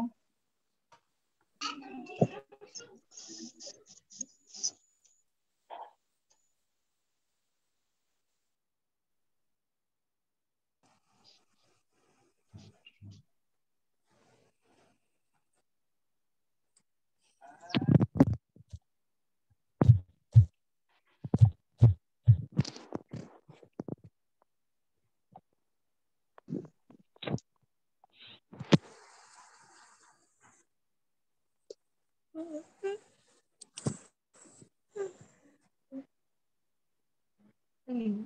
Deep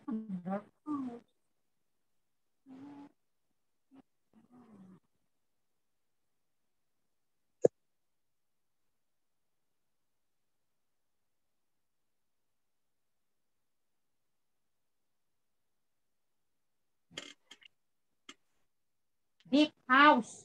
Big house.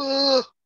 Ugh.